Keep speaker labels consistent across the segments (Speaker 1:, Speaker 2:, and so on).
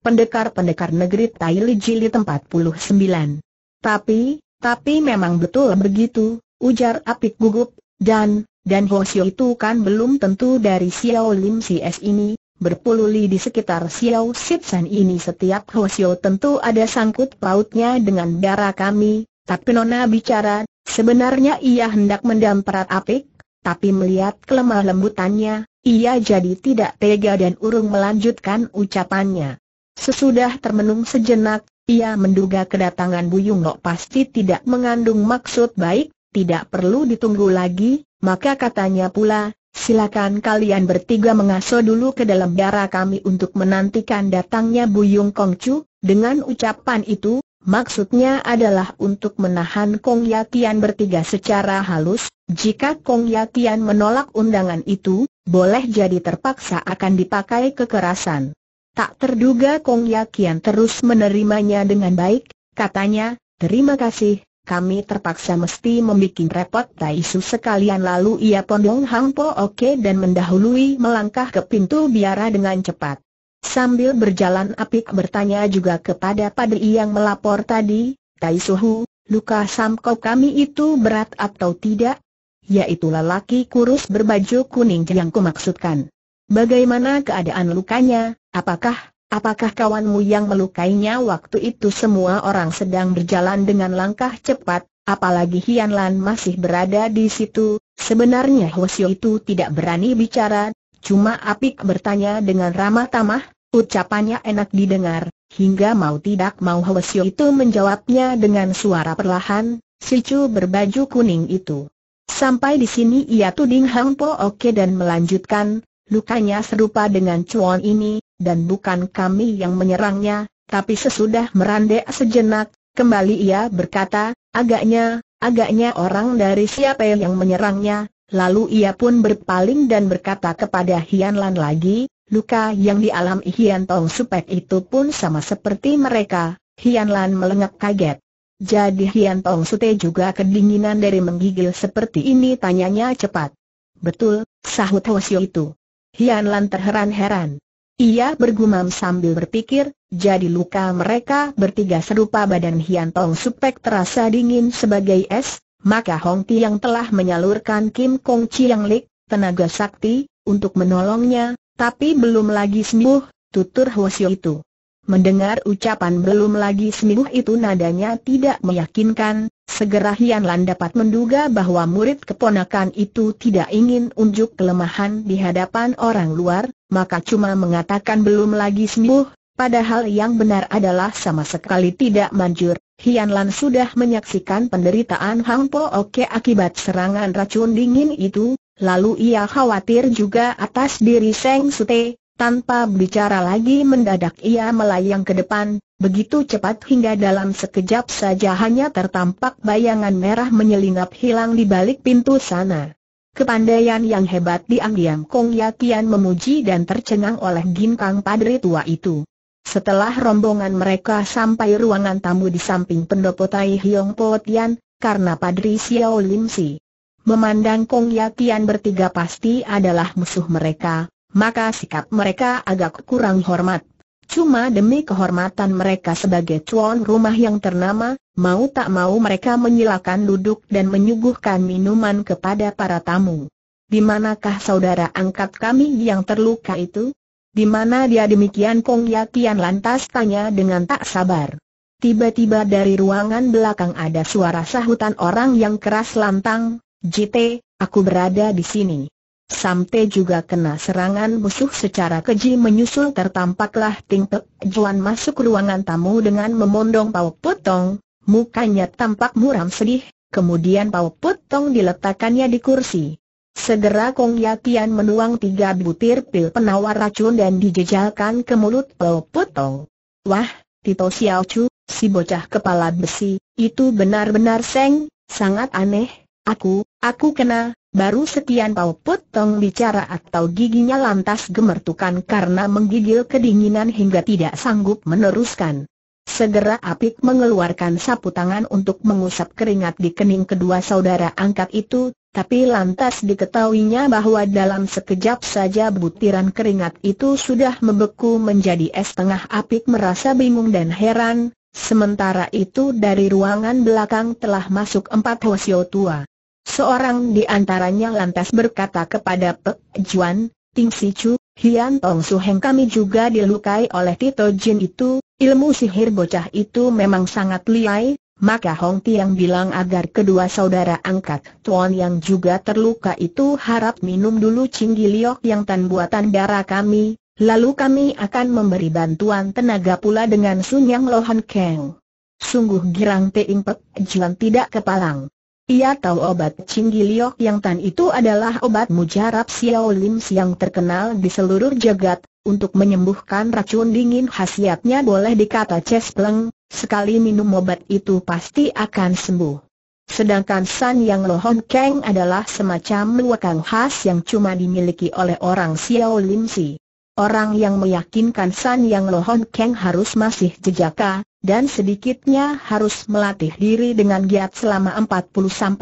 Speaker 1: pendekar-pendekar negeri Taili Jili 49. Tapi, tapi memang betul begitu, ujar Apik gugup, dan, dan Hoshio itu kan belum tentu dari Xiao Lim CS ini, berpululi di sekitar Xiao Sipsan ini setiap Hoshio tentu ada sangkut pautnya dengan darah kami, tapi Nona bicara, sebenarnya ia hendak mendamperat Apik, tapi melihat kelemah lembutannya, ia jadi tidak tega dan urung melanjutkan ucapannya. Sesudah termenung sejenak, ia menduga kedatangan Buyung Lok pasti tidak mengandung maksud baik, tidak perlu ditunggu lagi, maka katanya pula, silakan kalian bertiga mengaso dulu ke dalam darah kami untuk menantikan datangnya Buyung Kongcu, dengan ucapan itu, maksudnya adalah untuk menahan Kong Yatian bertiga secara halus, jika Kong Yatian menolak undangan itu, boleh jadi terpaksa akan dipakai kekerasan. Tak terduga Kong Yakian terus menerimanya dengan baik, katanya, terima kasih, kami terpaksa mesti membuat repot Tai sekalian lalu ia pondong Hang Oke dan mendahului melangkah ke pintu biara dengan cepat. Sambil berjalan Apik bertanya juga kepada padri yang melapor tadi, Tai luka kau kami itu berat atau tidak? Yaitu lelaki kurus berbaju kuning yang kumaksudkan. Bagaimana keadaan lukanya, apakah, apakah kawanmu yang melukainya waktu itu semua orang sedang berjalan dengan langkah cepat, apalagi Hianlan masih berada di situ, sebenarnya Hwasyo itu tidak berani bicara, cuma Apik bertanya dengan ramah tamah, ucapannya enak didengar, hingga mau tidak mau Hwasyo itu menjawabnya dengan suara perlahan, si Chu berbaju kuning itu. Sampai di sini ia tuding Hang Po Oke dan melanjutkan, Lukanya serupa dengan cuan ini, dan bukan kami yang menyerangnya, tapi sesudah merandek sejenak, kembali ia berkata, agaknya, agaknya orang dari siapa yang menyerangnya, lalu ia pun berpaling dan berkata kepada Hianlan lagi, luka yang dialami Hian Tong Supek itu pun sama seperti mereka, Hian Lan melengak kaget. Jadi Hian Tong Sute juga kedinginan dari menggigil seperti ini tanyanya cepat. Betul, sahut Hosio itu. Hian Lan terheran-heran. Ia bergumam sambil berpikir, jadi luka mereka bertiga serupa badan Hian Tong Supek terasa dingin sebagai es, maka Hong Ti yang telah menyalurkan Kim Kong yang Lik, tenaga sakti, untuk menolongnya, tapi belum lagi sembuh, tutur Hwasyo itu. Mendengar ucapan belum lagi sembuh itu nadanya tidak meyakinkan, Segera Hian Lan dapat menduga bahwa murid keponakan itu tidak ingin unjuk kelemahan di hadapan orang luar, maka cuma mengatakan belum lagi sembuh, padahal yang benar adalah sama sekali tidak manjur. Hian Lan sudah menyaksikan penderitaan Hang Po Oke akibat serangan racun dingin itu, lalu ia khawatir juga atas diri Seng Sute, tanpa bicara lagi mendadak ia melayang ke depan, Begitu cepat hingga dalam sekejap saja hanya tertampak bayangan merah menyelinap hilang di balik pintu sana. Kepandaian yang hebat diam-diam Kong Yakian memuji dan tercengang oleh Ginkang Padre tua itu. Setelah rombongan mereka sampai ruangan tamu di samping pendopo Tai Hiong Po Tian, karena Padri Xiao Lim Si memandang Kong Yakian bertiga pasti adalah musuh mereka, maka sikap mereka agak kurang hormat. Cuma demi kehormatan mereka sebagai tuan rumah yang ternama, mau tak mau mereka menyilakan duduk dan menyuguhkan minuman kepada para tamu. Di manakah saudara angkat kami yang terluka itu? Di mana dia demikian Kong Yakian lantas tanya dengan tak sabar. Tiba-tiba dari ruangan belakang ada suara sahutan orang yang keras lantang, Jite, aku berada di sini. Sampai juga kena serangan musuh secara keji menyusul tertampaklah Ting Pek Juan masuk ruangan tamu dengan memondong pau Putong. mukanya tampak muram sedih, kemudian pau Putong diletakkannya di kursi. Segera Kong Yatian menuang tiga butir pil penawar racun dan dijejalkan ke mulut pau Putong. Wah, Tito Xiao Chu, si bocah kepala besi, itu benar-benar seng, sangat aneh, aku, aku kena, Baru sekian Pau Put Tong bicara atau giginya lantas gemertukan karena menggigil kedinginan hingga tidak sanggup meneruskan. Segera Apik mengeluarkan sapu tangan untuk mengusap keringat di kening kedua saudara angkat itu, tapi lantas diketahuinya bahwa dalam sekejap saja butiran keringat itu sudah membeku menjadi es tengah Apik merasa bingung dan heran, sementara itu dari ruangan belakang telah masuk empat hosio tua. Seorang di antaranya lantas berkata kepada Pek Juan, Ting Si Chu, Hian Tong Su Heng kami juga dilukai oleh Tito Jin itu, ilmu sihir bocah itu memang sangat liai, maka Hong Tiang bilang agar kedua saudara angkat Tuan yang juga terluka itu harap minum dulu cinggi liok yang tan buatan darah kami, lalu kami akan memberi bantuan tenaga pula dengan Sun Yang Lohan Keng. Sungguh girang Teing Pek Juan tidak kepalang. Ia tahu obat Cinggi Yang Tan itu adalah obat mujarab Xiao Lim yang terkenal di seluruh jagat, untuk menyembuhkan racun dingin khasiatnya boleh dikata cespleng, sekali minum obat itu pasti akan sembuh. Sedangkan San Yang Lohon Keng adalah semacam luakang khas yang cuma dimiliki oleh orang Xiao Lim Si. Orang yang meyakinkan San Yang Lohon Keng harus masih jejaka, dan sedikitnya harus melatih diri dengan giat selama 40-50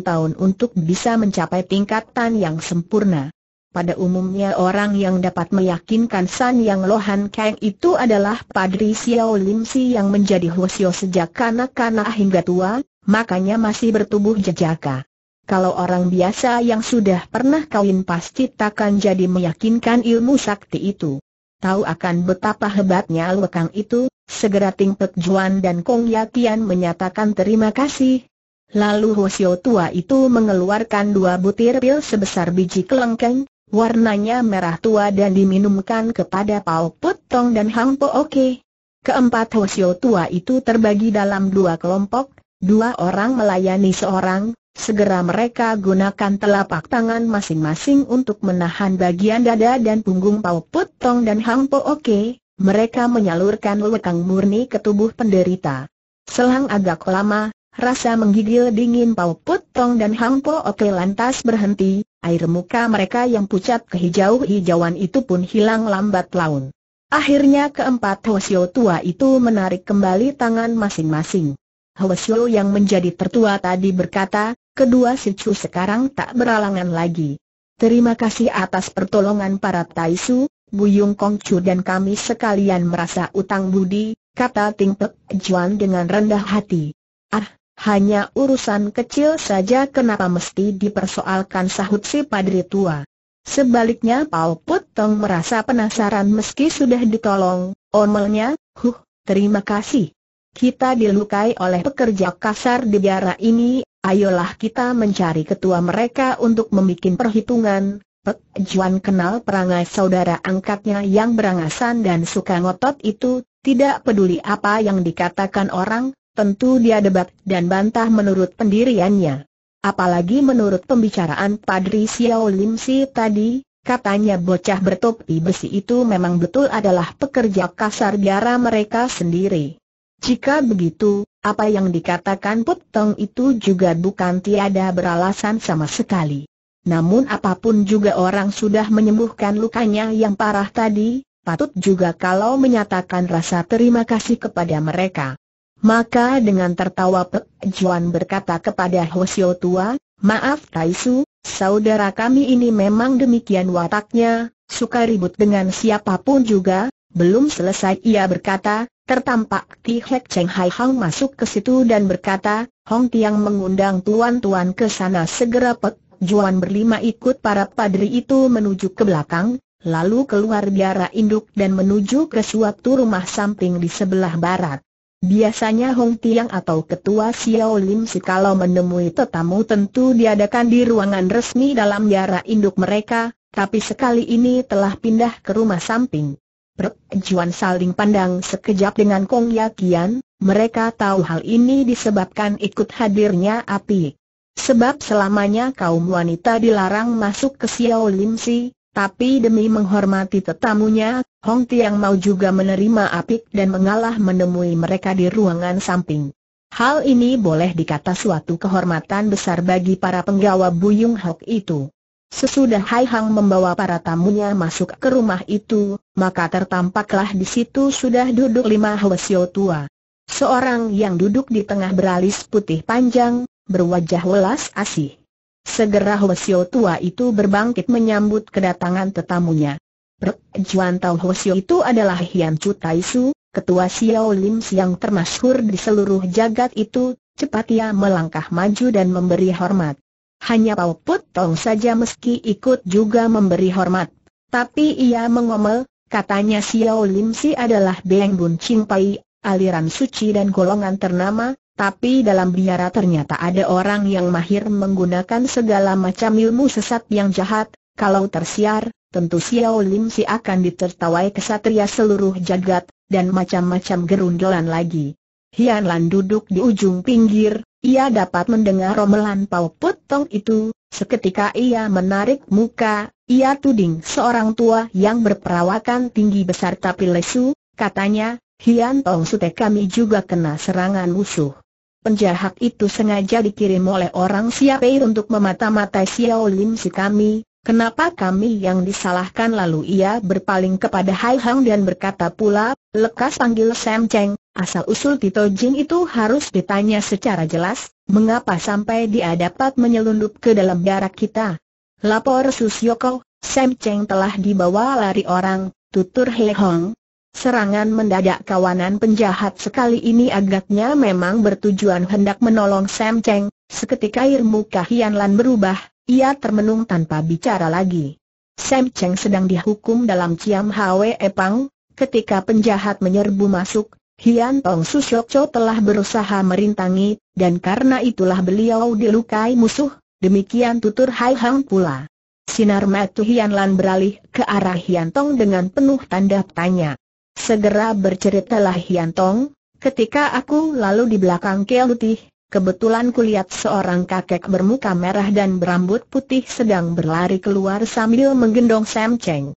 Speaker 1: tahun untuk bisa mencapai tingkatan yang sempurna. Pada umumnya orang yang dapat meyakinkan San Yang Lohan Kang itu adalah Padri Xiao Lim Si yang menjadi Hwasyo sejak kanak-kanak hingga tua, makanya masih bertubuh jejaka. Kalau orang biasa yang sudah pernah kawin pasti takkan jadi meyakinkan ilmu sakti itu. Tahu akan betapa hebatnya lekang itu, segera Ting Pek Juan dan Kong Yatian menyatakan terima kasih. Lalu Hosio tua itu mengeluarkan dua butir pil sebesar biji kelengkeng, warnanya merah tua dan diminumkan kepada Pao Put Tong dan Hang Po Oke. Keempat Hosio tua itu terbagi dalam dua kelompok, dua orang melayani seorang, Segera mereka gunakan telapak tangan masing-masing untuk menahan bagian dada dan punggung Pau Put Tong dan Hang Po Oke, mereka menyalurkan lekang murni ke tubuh penderita. Selang agak lama, rasa menggigil dingin Pau Put Tong dan Hang Po Oke lantas berhenti, air muka mereka yang pucat kehijau-hijauan itu pun hilang lambat laun. Akhirnya keempat Hosio tua itu menarik kembali tangan masing-masing. Hwasyo yang menjadi tertua tadi berkata, kedua si Chu sekarang tak beralangan lagi. Terima kasih atas pertolongan para Taisu, Buyung Kong Chu dan kami sekalian merasa utang budi, kata Ting Pek Juan dengan rendah hati. Ah, hanya urusan kecil saja kenapa mesti dipersoalkan sahut si padri tua. Sebaliknya Paul Put Tong merasa penasaran meski sudah ditolong, omelnya, huh, terima kasih. Kita dilukai oleh pekerja kasar di biara ini, Ayolah kita mencari ketua mereka untuk membuat perhitungan. Pek Juan kenal perangai saudara angkatnya yang berangasan dan suka ngotot itu, tidak peduli apa yang dikatakan orang, tentu dia debat dan bantah menurut pendiriannya. Apalagi menurut pembicaraan Padri Xiao Lim Si tadi, katanya bocah bertopi besi itu memang betul adalah pekerja kasar biara mereka sendiri. Jika begitu, apa yang dikatakan Put Tong itu juga bukan tiada beralasan sama sekali. Namun apapun juga orang sudah menyembuhkan lukanya yang parah tadi, patut juga kalau menyatakan rasa terima kasih kepada mereka. Maka dengan tertawa Pek Juan berkata kepada Hosio Tua, Maaf Taisu, saudara kami ini memang demikian wataknya, suka ribut dengan siapapun juga, belum selesai ia berkata, Tertampak Ti Hek Cheng Hai Hang masuk ke situ dan berkata, Hong Tiang mengundang tuan-tuan ke sana segera Pek Juan berlima ikut para padri itu menuju ke belakang, lalu keluar biara induk dan menuju ke suatu rumah samping di sebelah barat. Biasanya Hong Tiang atau ketua Xiao Lim si kalau menemui tetamu tentu diadakan di ruangan resmi dalam biara induk mereka, tapi sekali ini telah pindah ke rumah samping. Perjuan saling pandang sekejap dengan Kong Yakian, mereka tahu hal ini disebabkan ikut hadirnya api. Sebab selamanya kaum wanita dilarang masuk ke Xiao Lim Si, tapi demi menghormati tetamunya, Hong Tiang mau juga menerima apik dan mengalah menemui mereka di ruangan samping. Hal ini boleh dikata suatu kehormatan besar bagi para penggawa Buyung Hok itu. Sesudah Hai Hang membawa para tamunya masuk ke rumah itu, maka tertampaklah di situ sudah duduk lima Hwasyo tua. Seorang yang duduk di tengah beralis putih panjang, berwajah welas asih. Segera Hwasyo tua itu berbangkit menyambut kedatangan tetamunya. Perjuan Tau Hwasyo itu adalah Hian Chu Tai Su, ketua Xiao Lim yang termasyhur di seluruh jagat itu, cepat ia melangkah maju dan memberi hormat hanya Pau putong saja meski ikut juga memberi hormat. Tapi ia mengomel, katanya Xiao Lim Si adalah Beng Bun Ching Pai, aliran suci dan golongan ternama, tapi dalam biara ternyata ada orang yang mahir menggunakan segala macam ilmu sesat yang jahat, kalau tersiar, tentu Xiao Lim Si akan ditertawai kesatria seluruh jagat, dan macam-macam gerundelan lagi. Hian Lan duduk di ujung pinggir, ia dapat mendengar romelan Pau Putong itu, seketika ia menarik muka, ia tuding seorang tua yang berperawakan tinggi besar tapi lesu, katanya, Hian Tong Sute kami juga kena serangan musuh. Penjahat itu sengaja dikirim oleh orang Siapei untuk memata-matai Xiao Lim si kami, Kenapa kami yang disalahkan lalu ia berpaling kepada Hai Hang dan berkata pula, lekas panggil Sam Cheng, Asal-usul Tito Jing itu harus ditanya secara jelas, mengapa sampai dia dapat menyelundup ke dalam darah kita. Lapor Susyoko, Sam Cheng telah dibawa lari orang, tutur He Hong. Serangan mendadak kawanan penjahat sekali ini agaknya memang bertujuan hendak menolong Sam Cheng, seketika air muka Hian Lan berubah, ia termenung tanpa bicara lagi. Sam Cheng sedang dihukum dalam Ciam Hwe Pang, ketika penjahat menyerbu masuk, Hian Tong Susyokco telah berusaha merintangi, dan karena itulah beliau dilukai musuh, demikian tutur Hai Hang pula. Sinar mata Hian Lan beralih ke arah Hian Tong dengan penuh tanda tanya. Segera berceritalah Hian Tong, ketika aku lalu di belakang Kelutih, Kebetulan kulihat seorang kakek bermuka merah dan berambut putih sedang berlari keluar sambil menggendong Sam Cheng.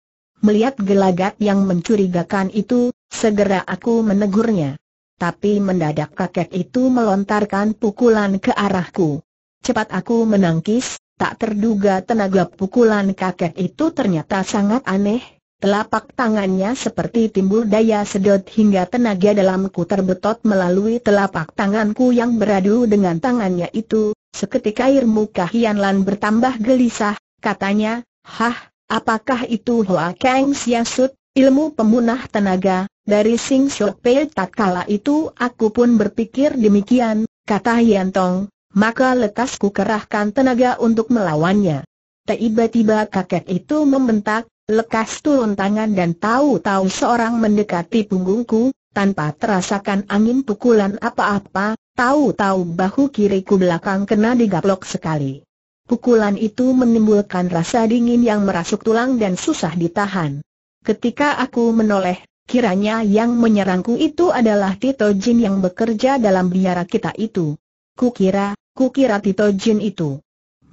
Speaker 1: Melihat gelagat yang mencurigakan itu, segera aku menegurnya. Tapi mendadak kakek itu melontarkan pukulan ke arahku. Cepat aku menangkis, tak terduga tenaga pukulan kakek itu ternyata sangat aneh. Telapak tangannya seperti timbul daya sedot hingga tenaga dalamku terbetot melalui telapak tanganku yang beradu dengan tangannya itu. Seketika air muka Hian bertambah gelisah, katanya, Hah, Apakah itu Hoa Kang Siasut, ilmu pemunah tenaga, dari Sing Shok Pei tak kala itu aku pun berpikir demikian, kata Hian Tong. maka letasku kerahkan tenaga untuk melawannya. Tiba-tiba kakek itu membentak, lekas turun tangan dan tahu-tahu seorang mendekati punggungku, tanpa terasakan angin pukulan apa-apa, tahu-tahu bahu kiriku belakang kena digaplok sekali. Pukulan itu menimbulkan rasa dingin yang merasuk tulang dan susah ditahan. Ketika aku menoleh, kiranya yang menyerangku itu adalah Tito Jin yang bekerja dalam biara kita itu. Kukira, kukira Tito Jin itu.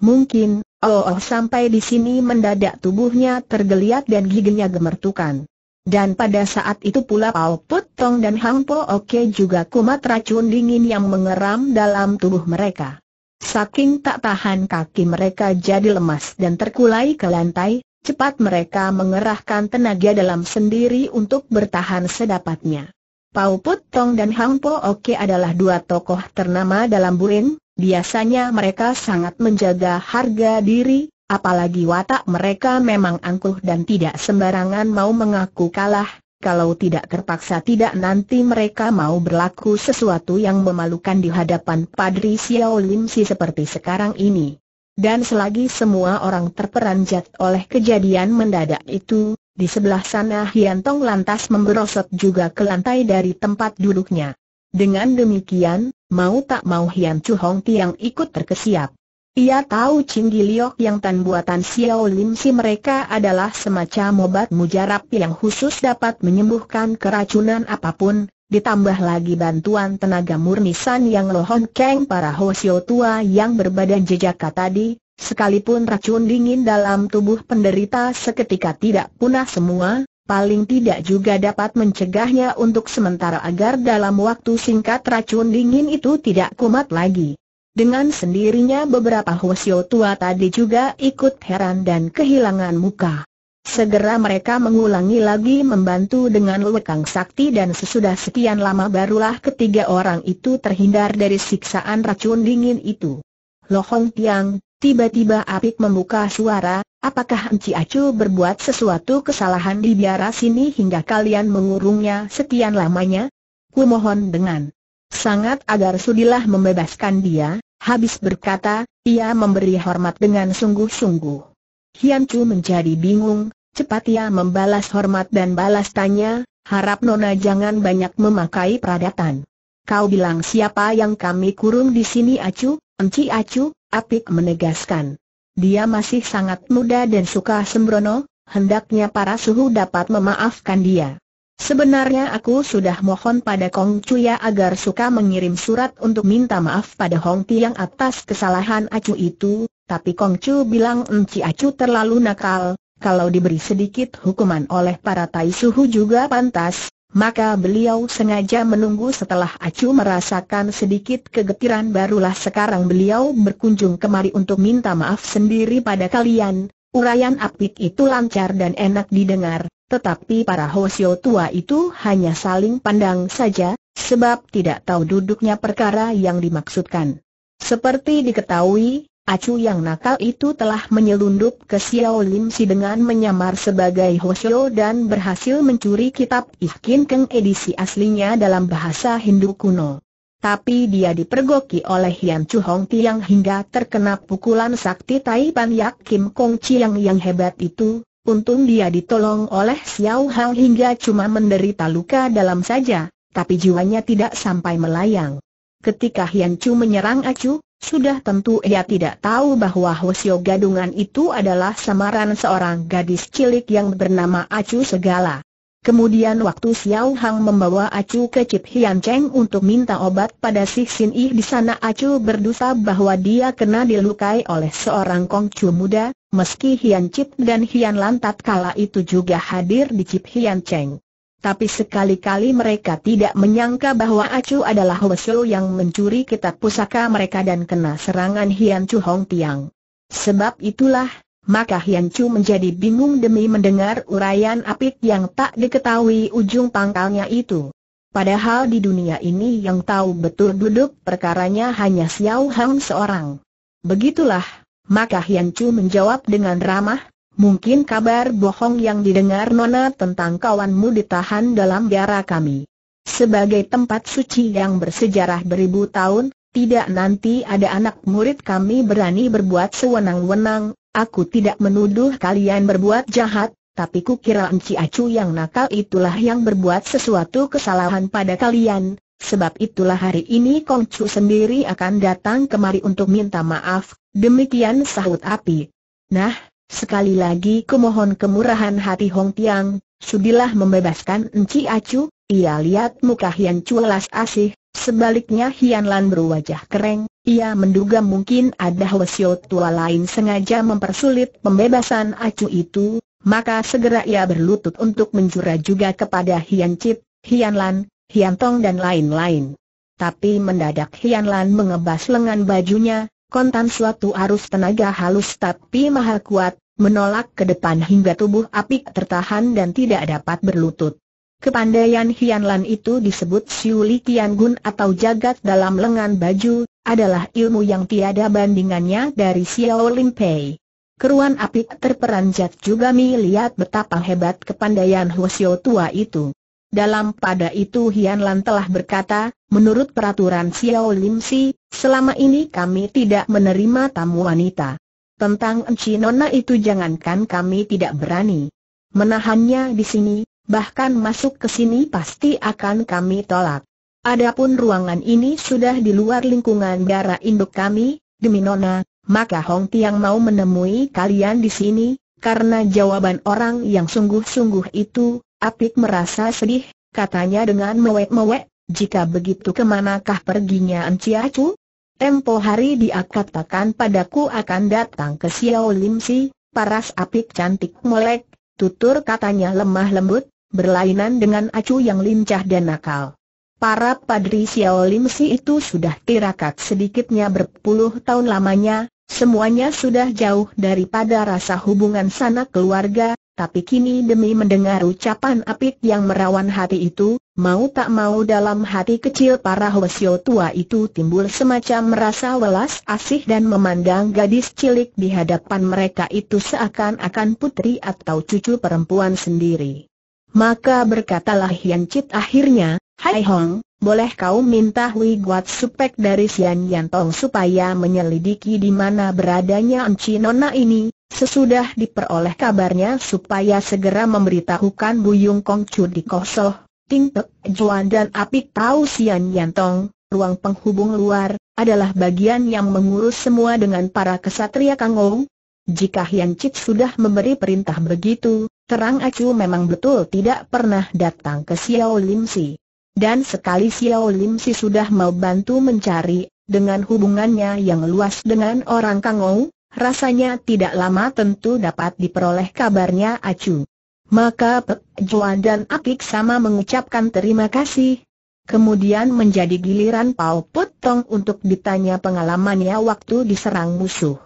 Speaker 1: Mungkin, oh, oh sampai di sini mendadak tubuhnya tergeliat dan giginya gemertukan. Dan pada saat itu pula Pao Put Tong dan Hang Po Oke juga kumat racun dingin yang mengeram dalam tubuh mereka. Saking tak tahan kaki mereka jadi lemas dan terkulai ke lantai, cepat mereka mengerahkan tenaga dalam sendiri untuk bertahan sedapatnya. Pau Put Tong dan Hang Po Oke adalah dua tokoh ternama dalam Buin, biasanya mereka sangat menjaga harga diri, apalagi watak mereka memang angkuh dan tidak sembarangan mau mengaku kalah, kalau tidak terpaksa tidak nanti mereka mau berlaku sesuatu yang memalukan di hadapan Padri Xiao Lim Si seperti sekarang ini. Dan selagi semua orang terperanjat oleh kejadian mendadak itu, di sebelah sana Hian Tong lantas memberosot juga ke lantai dari tempat duduknya. Dengan demikian, mau tak mau Hian Chu Hong Tiang ikut terkesiap. Ia tahu Liok yang tan buatan Xiao Lim Si mereka adalah semacam obat mujarab yang khusus dapat menyembuhkan keracunan apapun, ditambah lagi bantuan tenaga murni San Yang Lohon keng para Hosio tua yang berbadan jejaka tadi, sekalipun racun dingin dalam tubuh penderita seketika tidak punah semua, paling tidak juga dapat mencegahnya untuk sementara agar dalam waktu singkat racun dingin itu tidak kumat lagi. Dengan sendirinya beberapa Hwasyo tua tadi juga ikut heran dan kehilangan muka. Segera mereka mengulangi lagi membantu dengan lekang sakti dan sesudah sekian lama barulah ketiga orang itu terhindar dari siksaan racun dingin itu. Lohong Tiang, tiba-tiba Apik membuka suara, apakah Enci Acu berbuat sesuatu kesalahan di biara sini hingga kalian mengurungnya sekian lamanya? Kumohon dengan sangat agar sudilah membebaskan dia, habis berkata, ia memberi hormat dengan sungguh-sungguh. Hian Chu menjadi bingung, cepat ia membalas hormat dan balas tanya, harap Nona jangan banyak memakai peradatan. Kau bilang siapa yang kami kurung di sini Acu, Enci Acu, Apik menegaskan. Dia masih sangat muda dan suka sembrono, hendaknya para suhu dapat memaafkan dia. Sebenarnya aku sudah mohon pada Kong ya agar suka mengirim surat untuk minta maaf pada Hong yang atas kesalahan Acu itu, tapi Kong Chu bilang Enci Acu terlalu nakal, kalau diberi sedikit hukuman oleh para Tai Suhu juga pantas, maka beliau sengaja menunggu setelah Acu merasakan sedikit kegetiran barulah sekarang beliau berkunjung kemari untuk minta maaf sendiri pada kalian, uraian apik itu lancar dan enak didengar tetapi para Hosio tua itu hanya saling pandang saja, sebab tidak tahu duduknya perkara yang dimaksudkan. Seperti diketahui, Acu yang nakal itu telah menyelundup ke Xiao Lim Si dengan menyamar sebagai Hosyo dan berhasil mencuri kitab Ikin Keng edisi aslinya dalam bahasa Hindu kuno. Tapi dia dipergoki oleh Hian Chu Hong Tiang hingga terkena pukulan sakti tai pan Yak Kim Kong Chiang yang hebat itu, Untung dia ditolong oleh Xiao Hao hingga cuma menderita luka dalam saja, tapi jiwanya tidak sampai melayang. Ketika Hian Chu menyerang Acu, sudah tentu ia tidak tahu bahwa Hosio Gadungan itu adalah samaran seorang gadis cilik yang bernama Acu Segala. Kemudian waktu Xiao Hang membawa Acu ke Cip Hian Cheng untuk minta obat pada Si Xin Yi di sana Acu berdusta bahwa dia kena dilukai oleh seorang Kong kongcu muda, meski Hian Cip dan Hian Lantat kala itu juga hadir di Cip Hian Cheng. Tapi sekali-kali mereka tidak menyangka bahwa Acu adalah Wesu yang mencuri kitab pusaka mereka dan kena serangan Hian Chu Hong Tiang. Sebab itulah, maka Hian Chu menjadi bingung demi mendengar uraian apik yang tak diketahui ujung pangkalnya itu. Padahal di dunia ini yang tahu betul duduk perkaranya hanya Xiao Hang seorang. Begitulah, maka Hian Chu menjawab dengan ramah, mungkin kabar bohong yang didengar Nona tentang kawanmu ditahan dalam biara kami. Sebagai tempat suci yang bersejarah beribu tahun, tidak nanti ada anak murid kami berani berbuat sewenang-wenang, aku tidak menuduh kalian berbuat jahat, tapi kukira Enci Acu yang nakal itulah yang berbuat sesuatu kesalahan pada kalian, sebab itulah hari ini Kongcu sendiri akan datang kemari untuk minta maaf, demikian sahut api. Nah, sekali lagi kumohon kemurahan hati Hong Tiang, sudilah membebaskan Enci Acu, ia lihat muka Hian Cuelas asih, sebaliknya Hian Lan berwajah kering. ia menduga mungkin ada Hwasyo tua lain sengaja mempersulit pembebasan acu itu, maka segera ia berlutut untuk menjura juga kepada Hian Cip, Hian Lan, Hian Tong dan lain-lain. Tapi mendadak Hian Lan mengebas lengan bajunya, kontan suatu arus tenaga halus tapi maha kuat, menolak ke depan hingga tubuh apik tertahan dan tidak dapat berlutut. Kepandaian Hianlan itu disebut Siuli Tiangun atau jagat dalam lengan baju, adalah ilmu yang tiada bandingannya dari Xiao Limpei. Keruan api terperanjat juga melihat betapa hebat kepandaian Xiao tua itu. Dalam pada itu Hianlan telah berkata, menurut peraturan Xiao Limsi, selama ini kami tidak menerima tamu wanita. Tentang Enci Nona itu jangankan kami tidak berani menahannya di sini, bahkan masuk ke sini pasti akan kami tolak. Adapun ruangan ini sudah di luar lingkungan darah induk kami, demi Nona, maka Hong Tiang mau menemui kalian di sini, karena jawaban orang yang sungguh-sungguh itu, Apik merasa sedih, katanya dengan mewek-mewek, jika begitu kemanakah perginya Enciacu? Tempo hari dia katakan padaku akan datang ke Xiao Lim Si, paras apik cantik molek, tutur katanya lemah lembut, berlainan dengan acu yang lincah dan nakal. Para padri Xiao Lim itu sudah tirakat sedikitnya berpuluh tahun lamanya, semuanya sudah jauh daripada rasa hubungan sanak keluarga, tapi kini demi mendengar ucapan apik yang merawan hati itu, mau tak mau dalam hati kecil para Hwasyo tua itu timbul semacam merasa welas asih dan memandang gadis cilik di hadapan mereka itu seakan-akan putri atau cucu perempuan sendiri. Maka berkatalah Yang Chit akhirnya, Hai Hong, boleh kau minta Hui Guat Supek dari Sian Yan Tong supaya menyelidiki di mana beradanya Enci Nona ini, sesudah diperoleh kabarnya supaya segera memberitahukan Buyung Kong Chu di Kosoh, Ting Tek Juan dan Apik tahu Sian Yan Tong, ruang penghubung luar, adalah bagian yang mengurus semua dengan para kesatria Ong, jika Hian Chit sudah memberi perintah begitu, terang acu memang betul tidak pernah datang ke Xiao Lim Si. Dan sekali Xiao Lim Si sudah mau bantu mencari, dengan hubungannya yang luas dengan orang Kangou, rasanya tidak lama tentu dapat diperoleh kabarnya acu. Maka Pek Juan dan Akik sama mengucapkan terima kasih. Kemudian menjadi giliran Paul Putong untuk ditanya pengalamannya waktu diserang musuh.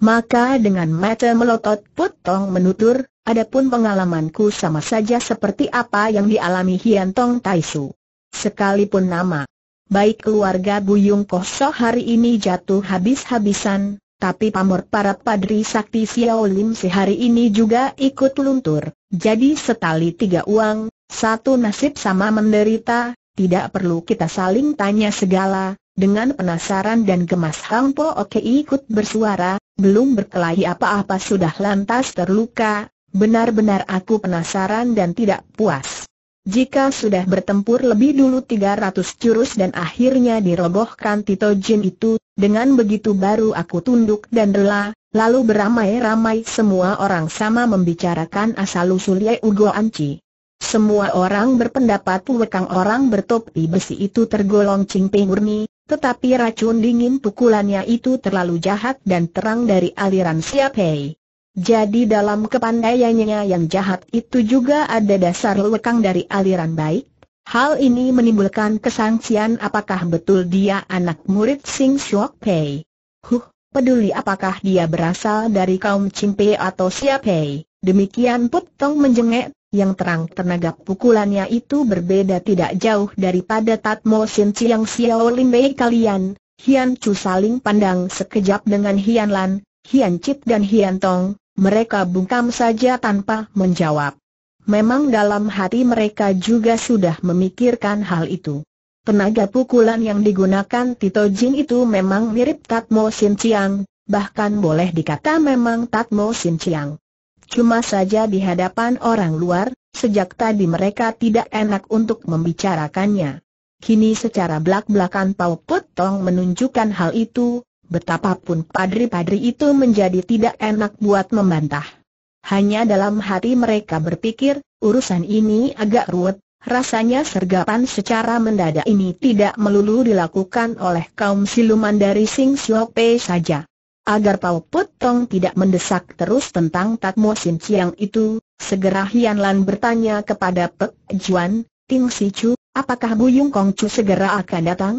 Speaker 1: Maka dengan mata melotot Putong menutur, adapun pengalamanku sama saja seperti apa yang dialami Hian Tong Taisu. Sekalipun nama baik keluarga Buyung Koso hari ini jatuh habis-habisan, tapi pamor para padri sakti Xiao Lim sehari ini juga ikut luntur. Jadi setali tiga uang, satu nasib sama menderita, tidak perlu kita saling tanya segala, dengan penasaran dan gemas Hang Po Oke ikut bersuara, belum berkelahi apa-apa sudah lantas terluka, benar-benar aku penasaran dan tidak puas. Jika sudah bertempur lebih dulu 300 jurus dan akhirnya dirobohkan Tito Jin itu, dengan begitu baru aku tunduk dan rela, lalu beramai-ramai semua orang sama membicarakan asal-usul Ye Ugo Anci. Semua orang berpendapat wekang orang bertopi besi itu tergolong cingpe murni, tetapi racun dingin pukulannya itu terlalu jahat dan terang dari aliran Siap Hei. Jadi dalam kepandaiannya yang jahat itu juga ada dasar lekang dari aliran baik. Hal ini menimbulkan kesangsian apakah betul dia anak murid Sing Shok Pei. Huh, peduli apakah dia berasal dari kaum Cimpe atau Siap Pei. Demikian putong Tong menjengek yang terang tenaga pukulannya itu berbeda tidak jauh daripada Tatmo Sin Chiang Xiao Lin Bei kalian. Hian Chu saling pandang sekejap dengan Hian Lan, Hian Chit dan Hian Tong, mereka bungkam saja tanpa menjawab. Memang dalam hati mereka juga sudah memikirkan hal itu. Tenaga pukulan yang digunakan Tito Jin itu memang mirip Tatmo Sin Chiang, bahkan boleh dikata memang Tatmo Sin Chiang. Cuma saja di hadapan orang luar, sejak tadi mereka tidak enak untuk membicarakannya. Kini secara belak-belakan Pau Putong menunjukkan hal itu, betapapun padri-padri itu menjadi tidak enak buat membantah. Hanya dalam hati mereka berpikir, urusan ini agak ruwet, rasanya sergapan secara mendadak ini tidak melulu dilakukan oleh kaum siluman dari Sing Siope saja agar Pau Putong tidak mendesak terus tentang Tatmo Sin Chiang itu, segera Hian Lan bertanya kepada Pek Juan, Ting Si Chu, apakah Buyung Kong Chu segera akan datang?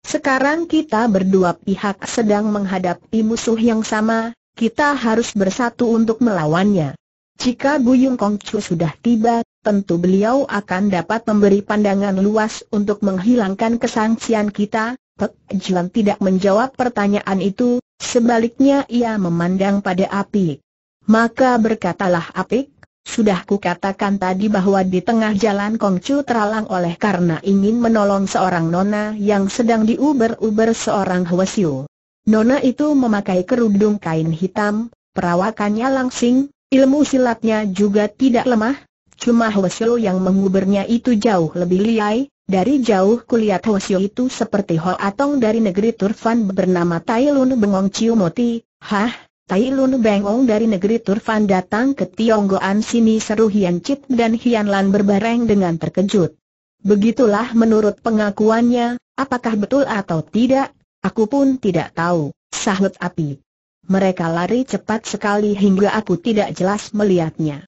Speaker 1: Sekarang kita berdua pihak sedang menghadapi musuh yang sama, kita harus bersatu untuk melawannya. Jika Buyung Kong Chu sudah tiba, tentu beliau akan dapat memberi pandangan luas untuk menghilangkan kesangsian kita. Pek Juan tidak menjawab pertanyaan itu, Sebaliknya ia memandang pada Apik. Maka berkatalah Apik, sudah kukatakan tadi bahwa di tengah jalan Kongcu teralang oleh karena ingin menolong seorang nona yang sedang diuber-uber seorang Hwasyu. Nona itu memakai kerudung kain hitam, perawakannya langsing, ilmu silatnya juga tidak lemah, cuma Hwasyu yang mengubernya itu jauh lebih liai, dari jauh kulihat Hosio itu seperti Ho Atong dari negeri Turfan bernama Tai Lun Bengong Chiu Moti, hah? Tai Lun Bengong dari negeri Turfan datang ke Tionggoan sini seru Hian dan Hian Lan berbareng dengan terkejut. Begitulah menurut pengakuannya, apakah betul atau tidak, aku pun tidak tahu, sahut api. Mereka lari cepat sekali hingga aku tidak jelas melihatnya.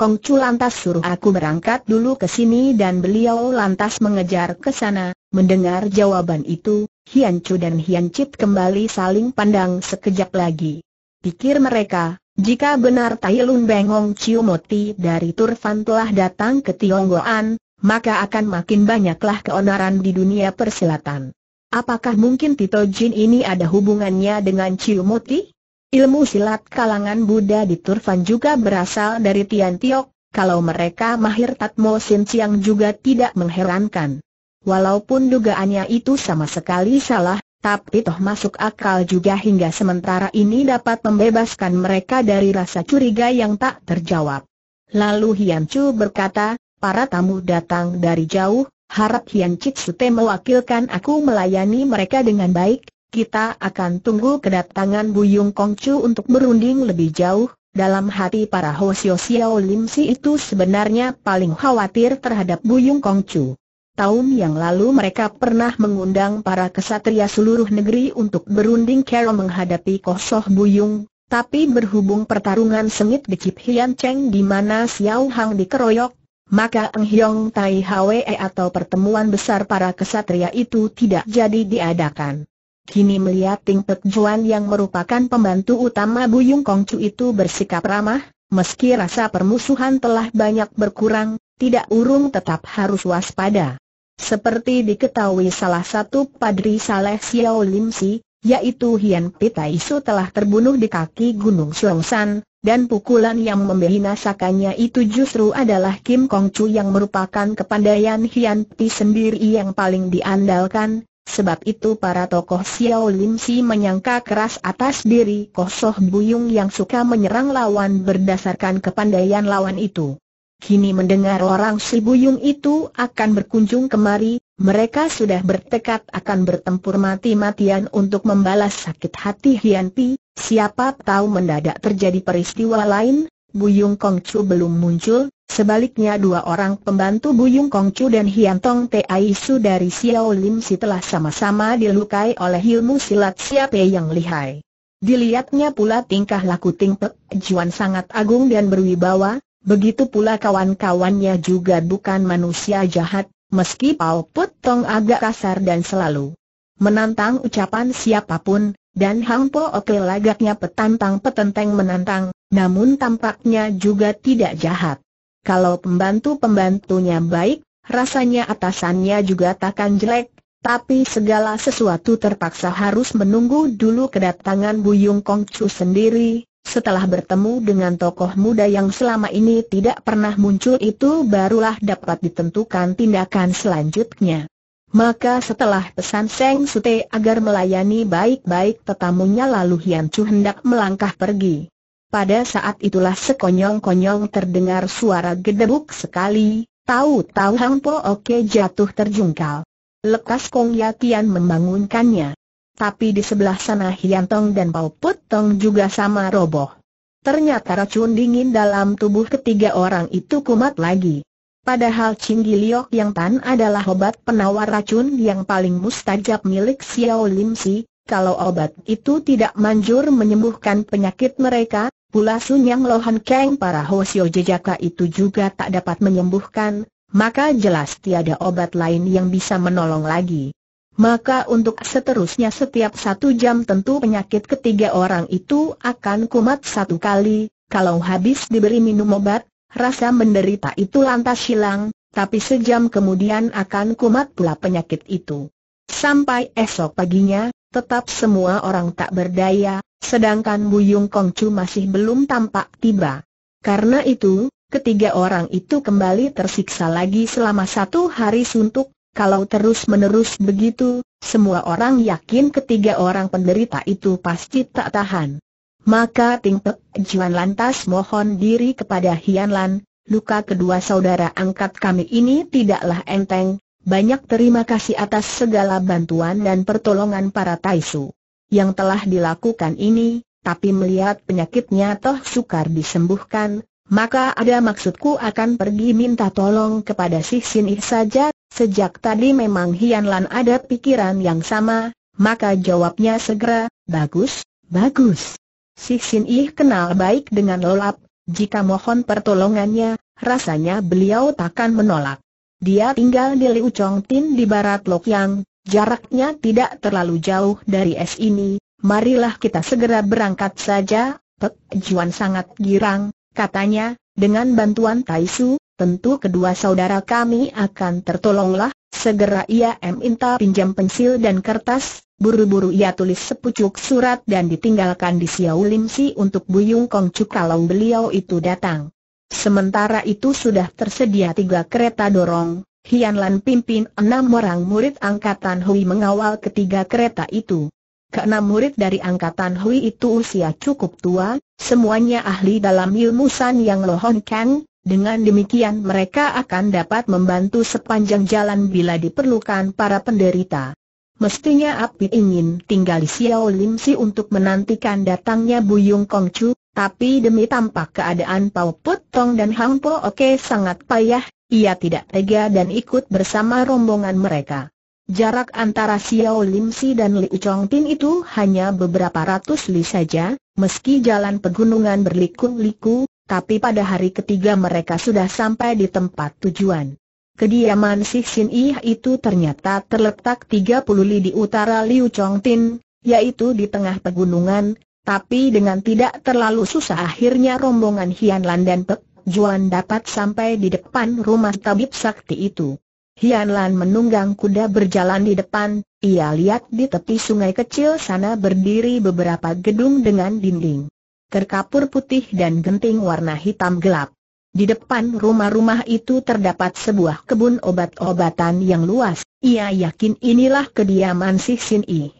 Speaker 1: Kong Chu lantas suruh aku berangkat dulu ke sini dan beliau lantas mengejar ke sana. Mendengar jawaban itu, Hian Chu dan Hian Chit kembali saling pandang sekejap lagi. Pikir mereka, jika benar Tai Lun Bengong Chiu Moti dari Turfan telah datang ke Tionggoan, maka akan makin banyaklah keonaran di dunia persilatan. Apakah mungkin Tito Jin ini ada hubungannya dengan Ciumoti? Ilmu silat kalangan Buddha di Turfan juga berasal dari Tian Tiok, kalau mereka mahir Tatmo Sin Chiang juga tidak mengherankan. Walaupun dugaannya itu sama sekali salah, tapi toh masuk akal juga hingga sementara ini dapat membebaskan mereka dari rasa curiga yang tak terjawab. Lalu Hian Chu berkata, para tamu datang dari jauh, harap Hian Chit Sute mewakilkan aku melayani mereka dengan baik, kita akan tunggu kedatangan Buyung Kongcu untuk berunding lebih jauh. Dalam hati para Hosio Xiao Lim Si itu sebenarnya paling khawatir terhadap Buyung Kongcu. Tahun yang lalu mereka pernah mengundang para kesatria seluruh negeri untuk berunding kera menghadapi Kosoh Buyung, tapi berhubung pertarungan sengit di Cip Hian Cheng di mana Xiao Hang dikeroyok, maka Eng Hiong Tai Hwe atau pertemuan besar para kesatria itu tidak jadi diadakan. Kini melihat Ting Pek Juan yang merupakan pembantu utama Buyung Kongcu itu bersikap ramah, meski rasa permusuhan telah banyak berkurang, tidak urung tetap harus waspada. Seperti diketahui salah satu padri saleh Xiao Lim Si, yaitu Hian Pita Isu telah terbunuh di kaki Gunung San, dan pukulan yang membinasakannya itu justru adalah Kim Kong Chu yang merupakan kepandaian Hian Pi sendiri yang paling diandalkan, Sebab itu para tokoh Xiao Lim Si menyangka keras atas diri Kosoh Buyung yang suka menyerang lawan berdasarkan kepandaian lawan itu. Kini mendengar orang si Buyung itu akan berkunjung kemari, mereka sudah bertekad akan bertempur mati-matian untuk membalas sakit hati Hian Pi, siapa tahu mendadak terjadi peristiwa lain, Buyung Chu belum muncul, Sebaliknya dua orang pembantu Buyung Kongcu dan Hian Tong Tai Su dari Xiao Lim Si telah sama-sama dilukai oleh ilmu silat siapa yang lihai. Dilihatnya pula tingkah laku Ting Pek Juan sangat agung dan berwibawa, begitu pula kawan-kawannya juga bukan manusia jahat, meski Pao Put Tong agak kasar dan selalu menantang ucapan siapapun, dan Hang Po Oke lagaknya petantang petenteng menantang, namun tampaknya juga tidak jahat kalau pembantu-pembantunya baik, rasanya atasannya juga takkan jelek, tapi segala sesuatu terpaksa harus menunggu dulu kedatangan Buyung Kongcu sendiri. Setelah bertemu dengan tokoh muda yang selama ini tidak pernah muncul itu barulah dapat ditentukan tindakan selanjutnya. Maka setelah pesan Seng Sute agar melayani baik-baik tetamunya lalu Hian Chu hendak melangkah pergi. Pada saat itulah sekonyong-konyong terdengar suara gedebuk sekali, tahu-tahu Hang Po Oke jatuh terjungkal. Lekas Kong Yatian membangunkannya. Tapi di sebelah sana Hian Tong dan Put Tong juga sama roboh. Ternyata racun dingin dalam tubuh ketiga orang itu kumat lagi. Padahal cinggiliok Giliok Yang Tan adalah obat penawar racun yang paling mustajab milik Xiao Lim Si, kalau obat itu tidak manjur menyembuhkan penyakit mereka, Pula Yang Lohan Kang para Hosio jejaka itu juga tak dapat menyembuhkan, maka jelas tiada obat lain yang bisa menolong lagi. Maka untuk seterusnya setiap satu jam tentu penyakit ketiga orang itu akan kumat satu kali, kalau habis diberi minum obat, rasa menderita itu lantas hilang, tapi sejam kemudian akan kumat pula penyakit itu. Sampai esok paginya, tetap semua orang tak berdaya, sedangkan Buyung Kongcu masih belum tampak tiba. Karena itu, ketiga orang itu kembali tersiksa lagi selama satu hari suntuk, kalau terus-menerus begitu, semua orang yakin ketiga orang penderita itu pasti tak tahan. Maka Ting Pek Juan lantas mohon diri kepada Hian Lan, luka kedua saudara angkat kami ini tidaklah enteng, banyak terima kasih atas segala bantuan dan pertolongan para Taisu. Yang telah dilakukan ini, tapi melihat penyakitnya toh sukar disembuhkan, maka ada maksudku akan pergi minta tolong kepada si Sinih saja, sejak tadi memang Hian ada pikiran yang sama, maka jawabnya segera, bagus, bagus. Si Sinih kenal baik dengan Lolap, jika mohon pertolongannya, rasanya beliau takkan menolak. Dia tinggal di Liu Tin di barat Lok Yang, jaraknya tidak terlalu jauh dari es ini, marilah kita segera berangkat saja, Pek Juan sangat girang, katanya, dengan bantuan Tai Su, tentu kedua saudara kami akan tertolonglah, segera ia minta pinjam pensil dan kertas, Buru-buru ia tulis sepucuk surat dan ditinggalkan di Xiao Lim Si untuk Buyung Chu kalau beliau itu datang. Sementara itu sudah tersedia tiga kereta dorong, Hian Lan pimpin enam orang murid angkatan Hui mengawal ketiga kereta itu. Keenam murid dari angkatan Hui itu usia cukup tua, semuanya ahli dalam ilmu San Yang Lohon Kang, dengan demikian mereka akan dapat membantu sepanjang jalan bila diperlukan para penderita. Mestinya Api ingin tinggal di Xiao Lim Si untuk menantikan datangnya Buyung Kongcu, tapi demi tampak keadaan Pau Put Tong dan Hang Po Oke sangat payah, ia tidak tega dan ikut bersama rombongan mereka. Jarak antara Xiao Lim Si dan Liu Chong Pin itu hanya beberapa ratus li saja, meski jalan pegunungan berliku-liku, tapi pada hari ketiga mereka sudah sampai di tempat tujuan. Kediaman Si Xin itu ternyata terletak 30 li di utara Liu Chong Tin, yaitu di tengah pegunungan, tapi dengan tidak terlalu susah akhirnya rombongan Hian Lan dan Pek Juan dapat sampai di depan rumah tabib sakti itu. Hian Lan menunggang kuda berjalan di depan, ia lihat di tepi sungai kecil sana berdiri beberapa gedung dengan dinding. Terkapur putih dan genting warna hitam gelap. Di depan rumah-rumah itu terdapat sebuah kebun obat-obatan yang luas, ia yakin inilah kediaman si Sin Yi.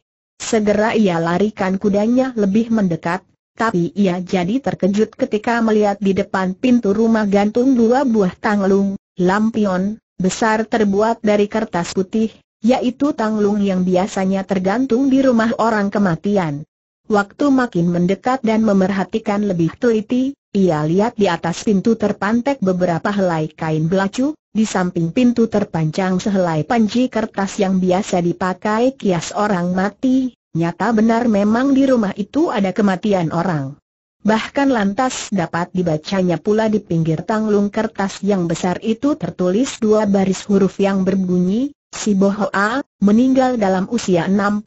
Speaker 1: Segera ia larikan kudanya lebih mendekat, tapi ia jadi terkejut ketika melihat di depan pintu rumah gantung dua buah tanglung, lampion, besar terbuat dari kertas putih, yaitu tanglung yang biasanya tergantung di rumah orang kematian. Waktu makin mendekat dan memerhatikan lebih teliti, ia lihat di atas pintu terpantek beberapa helai kain belacu, di samping pintu terpanjang sehelai panji kertas yang biasa dipakai kias orang mati, nyata benar memang di rumah itu ada kematian orang. Bahkan lantas dapat dibacanya pula di pinggir tanglung kertas yang besar itu tertulis dua baris huruf yang berbunyi, Si Bohoa, meninggal dalam usia 65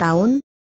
Speaker 1: tahun.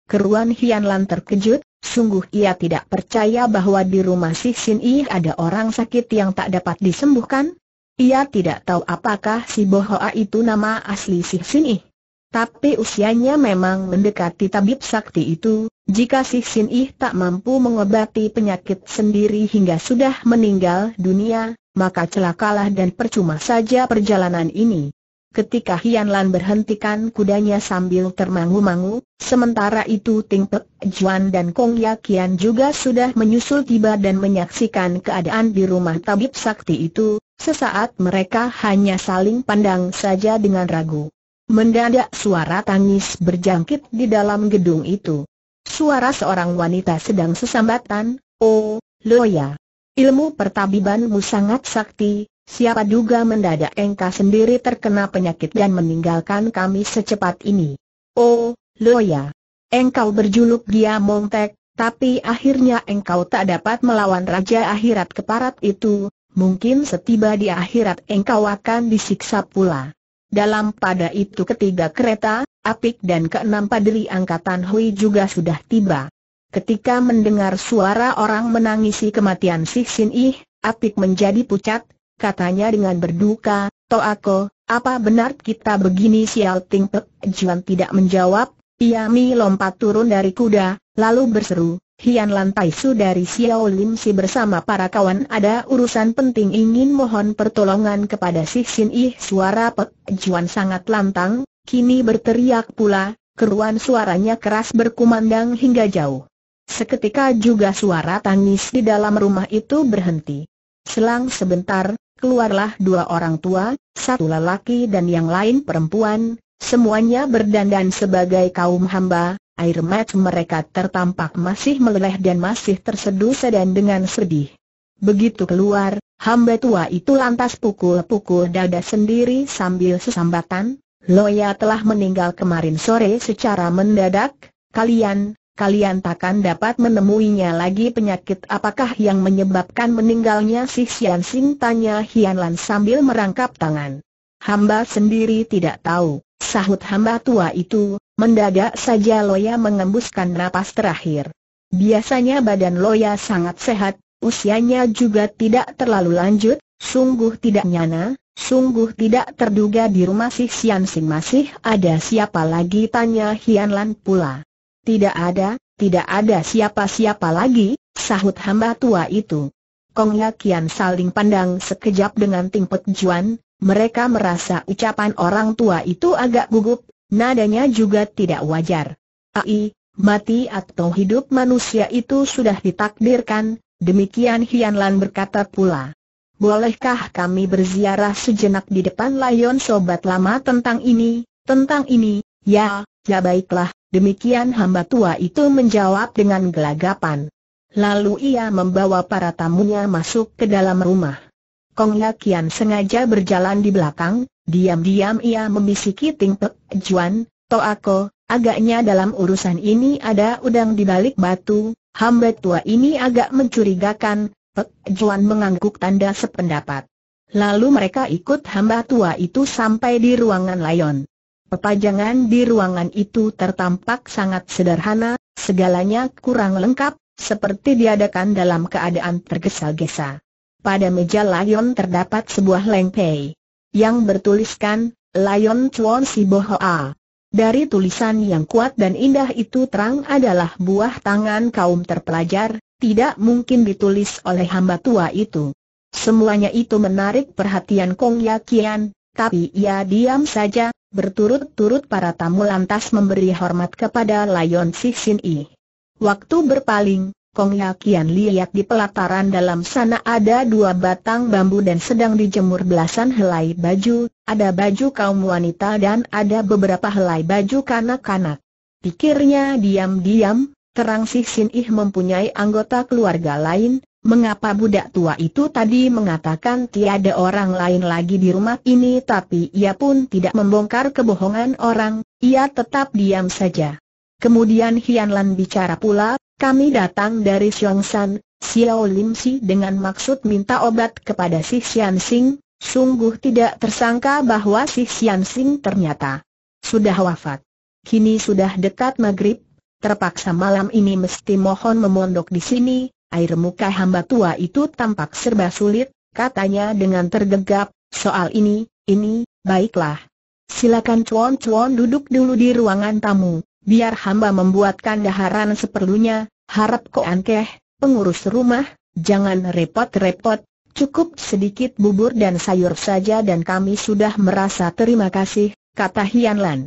Speaker 1: Keruan Hian Lan terkejut, Sungguh ia tidak percaya bahwa di rumah Si Sin Yi ada orang sakit yang tak dapat disembuhkan, ia tidak tahu apakah si Bohoa itu nama asli si Sini. Tapi usianya memang mendekati tabib sakti itu, jika si Sin Ih tak mampu mengobati penyakit sendiri hingga sudah meninggal dunia, maka celakalah dan percuma saja perjalanan ini. Ketika Hian Lan berhentikan kudanya sambil termangu-mangu, sementara itu Ting Pek Juan dan Kong Yakian juga sudah menyusul tiba dan menyaksikan keadaan di rumah tabib sakti itu, sesaat mereka hanya saling pandang saja dengan ragu. Mendadak suara tangis berjangkit di dalam gedung itu. Suara seorang wanita sedang sesambatan, Oh, Loya. Ilmu pertabibanmu sangat sakti, Siapa duga mendadak engkau sendiri terkena penyakit dan meninggalkan kami secepat ini. Oh, Loya. Engkau berjuluk dia Montek, tapi akhirnya engkau tak dapat melawan Raja Akhirat Keparat itu, mungkin setiba di akhirat engkau akan disiksa pula. Dalam pada itu ketiga kereta, apik dan keenam padri angkatan Hui juga sudah tiba. Ketika mendengar suara orang menangisi kematian Sik Sin Ih, apik menjadi pucat, katanya dengan berduka, to aku, apa benar kita begini sial Ting Pek Juan tidak menjawab, Iami lompat turun dari kuda, lalu berseru, Hian Lantai Su dari Xiao Lim Si bersama para kawan ada urusan penting ingin mohon pertolongan kepada Si Xin. Ih suara Pek Juan sangat lantang, kini berteriak pula, keruan suaranya keras berkumandang hingga jauh. Seketika juga suara tangis di dalam rumah itu berhenti. Selang sebentar, keluarlah dua orang tua, satu lelaki dan yang lain perempuan, semuanya berdandan sebagai kaum hamba, air mata mereka tertampak masih meleleh dan masih terseduh sedan dengan sedih. Begitu keluar, hamba tua itu lantas pukul-pukul dada sendiri sambil sesambatan, Loya telah meninggal kemarin sore secara mendadak, kalian, kalian takkan dapat menemuinya lagi penyakit apakah yang menyebabkan meninggalnya si Xian Xing tanya Hian Lan sambil merangkap tangan. Hamba sendiri tidak tahu, sahut hamba tua itu, mendadak saja Loya mengembuskan napas terakhir. Biasanya badan Loya sangat sehat, usianya juga tidak terlalu lanjut, sungguh tidak nyana, Sungguh tidak terduga di rumah si Xian Xing masih ada siapa lagi tanya Hian Lan pula. Tidak ada, tidak ada siapa-siapa lagi, sahut hamba tua itu. Kong Yakian saling pandang sekejap dengan Ting Pek Juan, mereka merasa ucapan orang tua itu agak gugup, nadanya juga tidak wajar. Ai, mati atau hidup manusia itu sudah ditakdirkan, demikian Hian Lan berkata pula. Bolehkah kami berziarah sejenak di depan layon sobat lama tentang ini, tentang ini, ya, ya baiklah, Demikian hamba tua itu menjawab dengan gelagapan. Lalu ia membawa para tamunya masuk ke dalam rumah. Kong Yakian sengaja berjalan di belakang, diam-diam ia membisiki Ting Pek Juan, Toako, agaknya dalam urusan ini ada udang di balik batu, hamba tua ini agak mencurigakan, Pek Juan mengangguk tanda sependapat. Lalu mereka ikut hamba tua itu sampai di ruangan lion. Pepajangan di ruangan itu tertampak sangat sederhana, segalanya kurang lengkap, seperti diadakan dalam keadaan tergesa-gesa. Pada meja layon terdapat sebuah lengpei yang bertuliskan Lion Chuan Si Sibohoa. Dari tulisan yang kuat dan indah itu terang adalah buah tangan kaum terpelajar, tidak mungkin ditulis oleh hamba tua itu. Semuanya itu menarik perhatian Kong Yakian, tapi ia diam saja, berturut-turut para tamu lantas memberi hormat kepada Lion Sixin I. Waktu berpaling, Kong Kian lihat di pelataran dalam sana ada dua batang bambu dan sedang dijemur belasan helai baju, ada baju kaum wanita dan ada beberapa helai baju kanak-kanak. Pikirnya diam-diam, terang Sixin Ih mempunyai anggota keluarga lain, Mengapa budak tua itu tadi mengatakan tiada orang lain lagi di rumah ini tapi ia pun tidak membongkar kebohongan orang, ia tetap diam saja. Kemudian Hianlan bicara pula, kami datang dari Xiongsan, Xiao Lim Si dengan maksud minta obat kepada si Xian Sing, sungguh tidak tersangka bahwa si Xian Sing ternyata sudah wafat. Kini sudah dekat maghrib, terpaksa malam ini mesti mohon memondok di sini, air muka hamba tua itu tampak serba sulit, katanya dengan tergegap, soal ini, ini, baiklah. Silakan cuan-cuan duduk dulu di ruangan tamu, biar hamba membuatkan daharan seperlunya, harap kok ankeh, pengurus rumah, jangan repot-repot, cukup sedikit bubur dan sayur saja dan kami sudah merasa terima kasih, kata Hian Lan.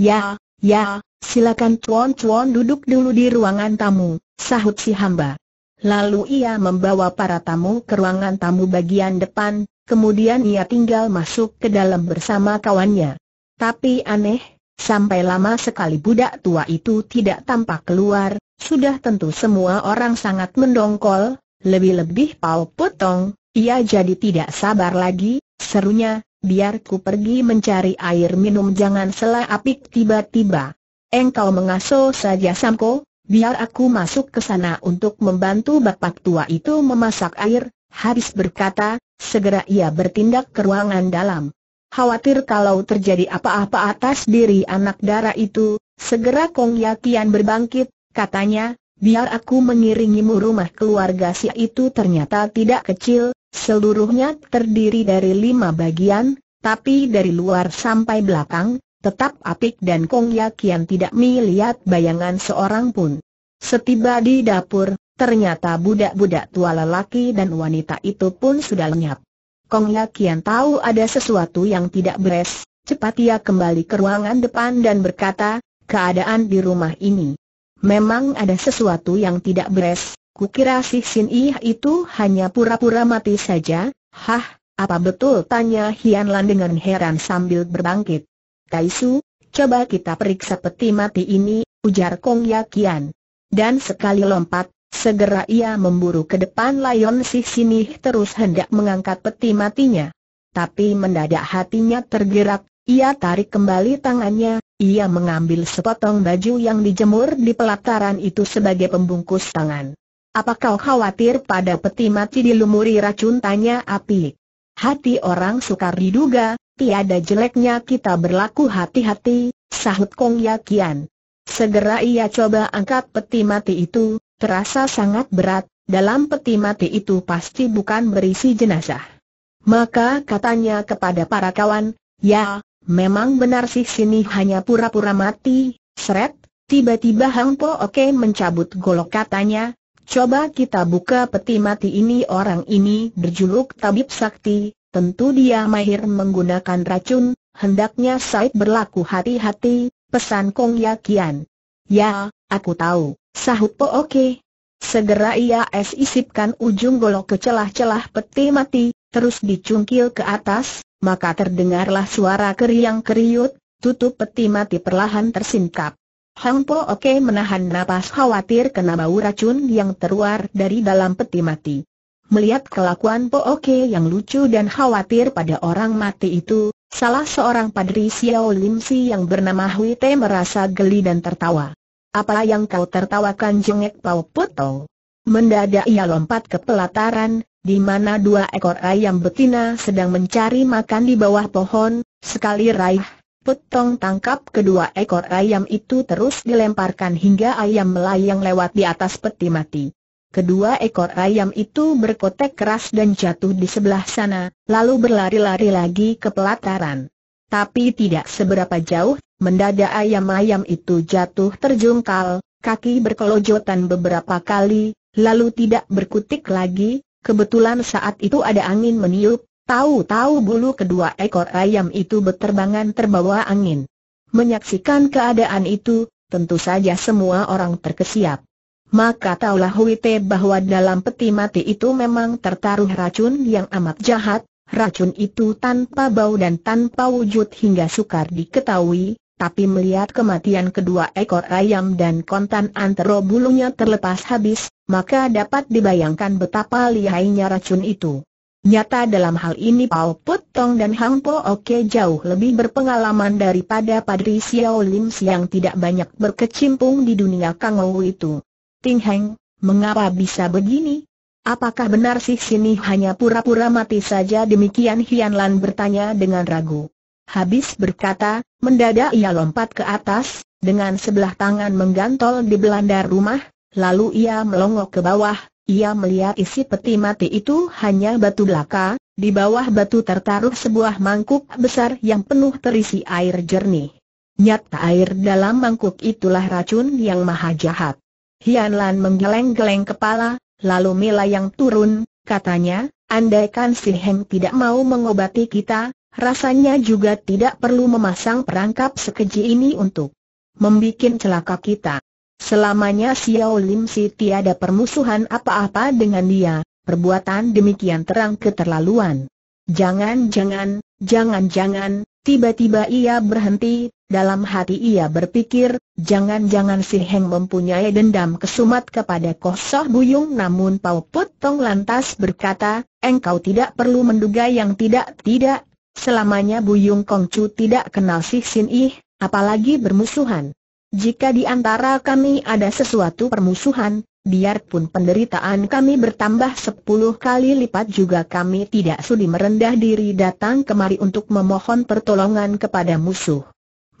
Speaker 1: Ya, ya, silakan cuan-cuan duduk dulu di ruangan tamu, sahut si hamba. Lalu ia membawa para tamu ke ruangan tamu bagian depan, kemudian ia tinggal masuk ke dalam bersama kawannya. Tapi aneh, sampai lama sekali budak tua itu tidak tampak keluar, sudah tentu semua orang sangat mendongkol, lebih-lebih Paul Potong, ia jadi tidak sabar lagi, serunya, biar ku pergi mencari air minum jangan selah apik tiba-tiba. Engkau mengaso saja Samko, biar aku masuk ke sana untuk membantu bapak tua itu memasak air, habis berkata, segera ia bertindak ke ruangan dalam. Khawatir kalau terjadi apa-apa atas diri anak dara itu, segera Kong Yakian berbangkit, katanya, biar aku mengiringimu rumah keluarga si itu ternyata tidak kecil, seluruhnya terdiri dari lima bagian, tapi dari luar sampai belakang, Tetap Apik dan Kong Yakian tidak melihat bayangan seorang pun. Setiba di dapur, ternyata budak-budak tua lelaki dan wanita itu pun sudah lenyap. Kong Yakian tahu ada sesuatu yang tidak beres, cepat ia kembali ke ruangan depan dan berkata, keadaan di rumah ini. Memang ada sesuatu yang tidak beres, kukira si Sin Ih itu hanya pura-pura mati saja, hah, apa betul tanya Hian Lan dengan heran sambil berbangkit. Taisu, coba kita periksa peti mati ini, ujar Kong Yakian. Dan sekali lompat, segera ia memburu ke depan Lion Si Sinih terus hendak mengangkat peti matinya. Tapi mendadak hatinya tergerak, ia tarik kembali tangannya, ia mengambil sepotong baju yang dijemur di pelataran itu sebagai pembungkus tangan. Apa kau khawatir pada peti mati dilumuri racun tanya Apik? Hati orang sukar diduga, tiada jeleknya kita berlaku hati-hati, sahut Kong Yakian. Segera ia coba angkat peti mati itu, terasa sangat berat, dalam peti mati itu pasti bukan berisi jenazah. Maka katanya kepada para kawan, ya, memang benar sih sini hanya pura-pura mati, seret, tiba-tiba Hang Po Oke mencabut golok katanya, Coba kita buka peti mati ini orang ini berjuluk tabib sakti, tentu dia mahir menggunakan racun, hendaknya Said berlaku hati-hati, pesan Kong Yakian. Ya, aku tahu, sahut Po Oke. Segera ia es isipkan ujung golok ke celah-celah peti mati, terus dicungkil ke atas, maka terdengarlah suara keriang keriut, tutup peti mati perlahan tersingkap. Hang Po Oke menahan napas khawatir kena bau racun yang teruar dari dalam peti mati. Melihat kelakuan Po Oke yang lucu dan khawatir pada orang mati itu, salah seorang padri Xiao Lim Si yang bernama Hui Te merasa geli dan tertawa. Apa yang kau tertawakan jengek Pau Puto? Mendadak ia lompat ke pelataran, di mana dua ekor ayam betina sedang mencari makan di bawah pohon, sekali raih Putong tangkap kedua ekor ayam itu terus dilemparkan hingga ayam melayang lewat di atas peti mati. Kedua ekor ayam itu berkotek keras dan jatuh di sebelah sana, lalu berlari-lari lagi ke pelataran. Tapi tidak seberapa jauh, mendadak ayam-ayam itu jatuh terjungkal, kaki berkelojotan beberapa kali, lalu tidak berkutik lagi, kebetulan saat itu ada angin meniup, Tahu-tahu bulu kedua ekor ayam itu berterbangan terbawa angin. Menyaksikan keadaan itu, tentu saja semua orang terkesiap. Maka taulah Huite bahwa dalam peti mati itu memang tertaruh racun yang amat jahat, racun itu tanpa bau dan tanpa wujud hingga sukar diketahui, tapi melihat kematian kedua ekor ayam dan kontan antero bulunya terlepas habis, maka dapat dibayangkan betapa lihainya racun itu. Nyata dalam hal ini Pao Put Tong dan Hang Po Oke jauh lebih berpengalaman daripada Padri Xiao Lim yang tidak banyak berkecimpung di dunia Kang Ou itu. Ting Heng, mengapa bisa begini? Apakah benar sih sini hanya pura-pura mati saja demikian Hian Lan bertanya dengan ragu. Habis berkata, mendadak ia lompat ke atas, dengan sebelah tangan menggantol di belanda rumah, lalu ia melongok ke bawah, ia melihat isi peti mati itu hanya batu belaka, di bawah batu tertaruh sebuah mangkuk besar yang penuh terisi air jernih. Nyata air dalam mangkuk itulah racun yang maha jahat. Hian Lan menggeleng-geleng kepala, lalu Mila yang turun, katanya, andaikan si Heng tidak mau mengobati kita, rasanya juga tidak perlu memasang perangkap sekeji ini untuk membuat celaka kita. Selamanya Xiao Lim Si tiada permusuhan apa-apa dengan dia, perbuatan demikian terang keterlaluan. Jangan-jangan, jangan-jangan, tiba-tiba ia berhenti, dalam hati ia berpikir, jangan-jangan si Heng mempunyai dendam kesumat kepada Koh Soh Buyung namun Pau Tong lantas berkata, engkau tidak perlu menduga yang tidak-tidak, selamanya Buyung Kong Chu tidak kenal si Sin Ih, apalagi bermusuhan. Jika di antara kami ada sesuatu permusuhan, biarpun penderitaan kami bertambah sepuluh kali lipat juga kami tidak sudi merendah diri datang kemari untuk memohon pertolongan kepada musuh.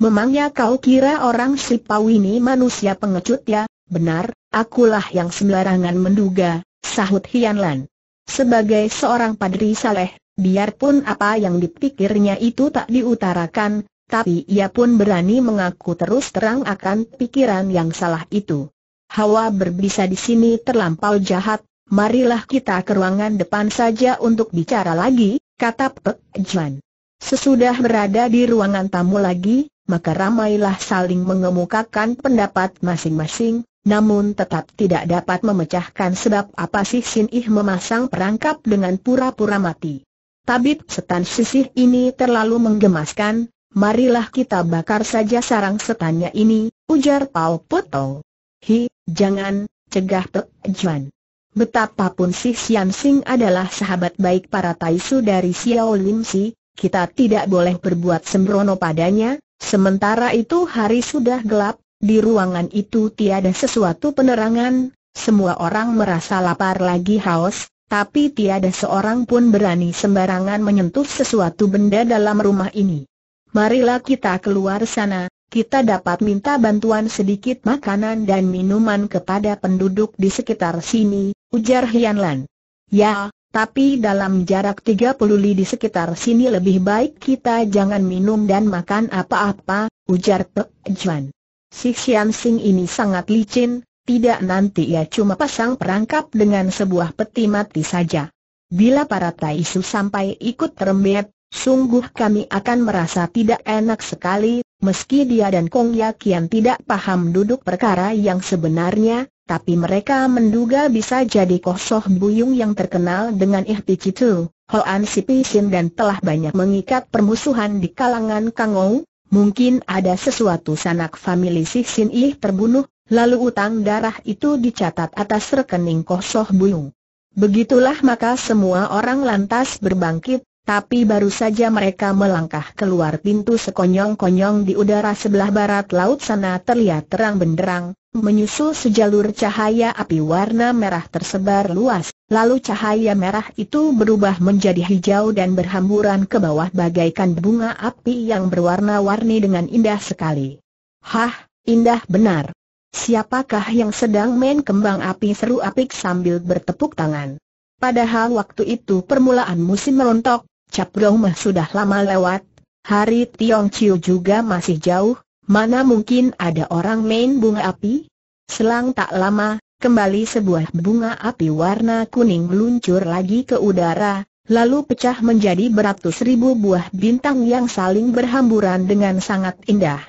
Speaker 1: Memangnya kau kira orang Sipau ini manusia pengecut ya? Benar, akulah yang sembarangan menduga, sahut Hianlan. Sebagai seorang padri saleh, biarpun apa yang dipikirnya itu tak diutarakan, tapi ia pun berani mengaku terus terang akan pikiran yang salah itu. Hawa berbisa di sini terlampau jahat, marilah kita ke ruangan depan saja untuk bicara lagi, kata Pek Juan. Sesudah berada di ruangan tamu lagi, maka ramailah saling mengemukakan pendapat masing-masing, namun tetap tidak dapat memecahkan sebab apa sih Sin Ih memasang perangkap dengan pura-pura mati. Tabib setan sisih ini terlalu menggemaskan, Marilah kita bakar saja sarang setannya ini, ujar Pao Potong. Hi, jangan, cegah Pek Juan. Betapapun si Sian Sing adalah sahabat baik para Taisu dari Xiao Lim Si, kita tidak boleh berbuat sembrono padanya, sementara itu hari sudah gelap, di ruangan itu tiada sesuatu penerangan, semua orang merasa lapar lagi haus, tapi tiada seorang pun berani sembarangan menyentuh sesuatu benda dalam rumah ini. Marilah kita keluar sana, kita dapat minta bantuan sedikit makanan dan minuman kepada penduduk di sekitar sini, ujar Hianlan. Ya, tapi dalam jarak 30 li di sekitar sini lebih baik kita jangan minum dan makan apa-apa, ujar Pek Juan. Si Xian Sing ini sangat licin, tidak nanti ia cuma pasang perangkap dengan sebuah peti mati saja. Bila para Taisu sampai ikut terembet, sungguh kami akan merasa tidak enak sekali, meski dia dan Kong Yakian tidak paham duduk perkara yang sebenarnya, tapi mereka menduga bisa jadi Kosoh Buyung yang terkenal dengan Ihti Citu, Hoan Sipisin dan telah banyak mengikat permusuhan di kalangan Kangou, mungkin ada sesuatu sanak famili si Sin Ih terbunuh, lalu utang darah itu dicatat atas rekening Kosoh Buyung. Begitulah maka semua orang lantas berbangkit, tapi baru saja mereka melangkah keluar pintu sekonyong-konyong di udara sebelah barat laut sana terlihat terang benderang, menyusul sejalur cahaya api warna merah tersebar luas, lalu cahaya merah itu berubah menjadi hijau dan berhamburan ke bawah bagaikan bunga api yang berwarna-warni dengan indah sekali. Hah, indah benar. Siapakah yang sedang main kembang api seru apik sambil bertepuk tangan? Padahal waktu itu permulaan musim merontok, Cap Gaumah sudah lama lewat, hari Tiong Chiu juga masih jauh, mana mungkin ada orang main bunga api? Selang tak lama, kembali sebuah bunga api warna kuning meluncur lagi ke udara, lalu pecah menjadi beratus ribu buah bintang yang saling berhamburan dengan sangat indah.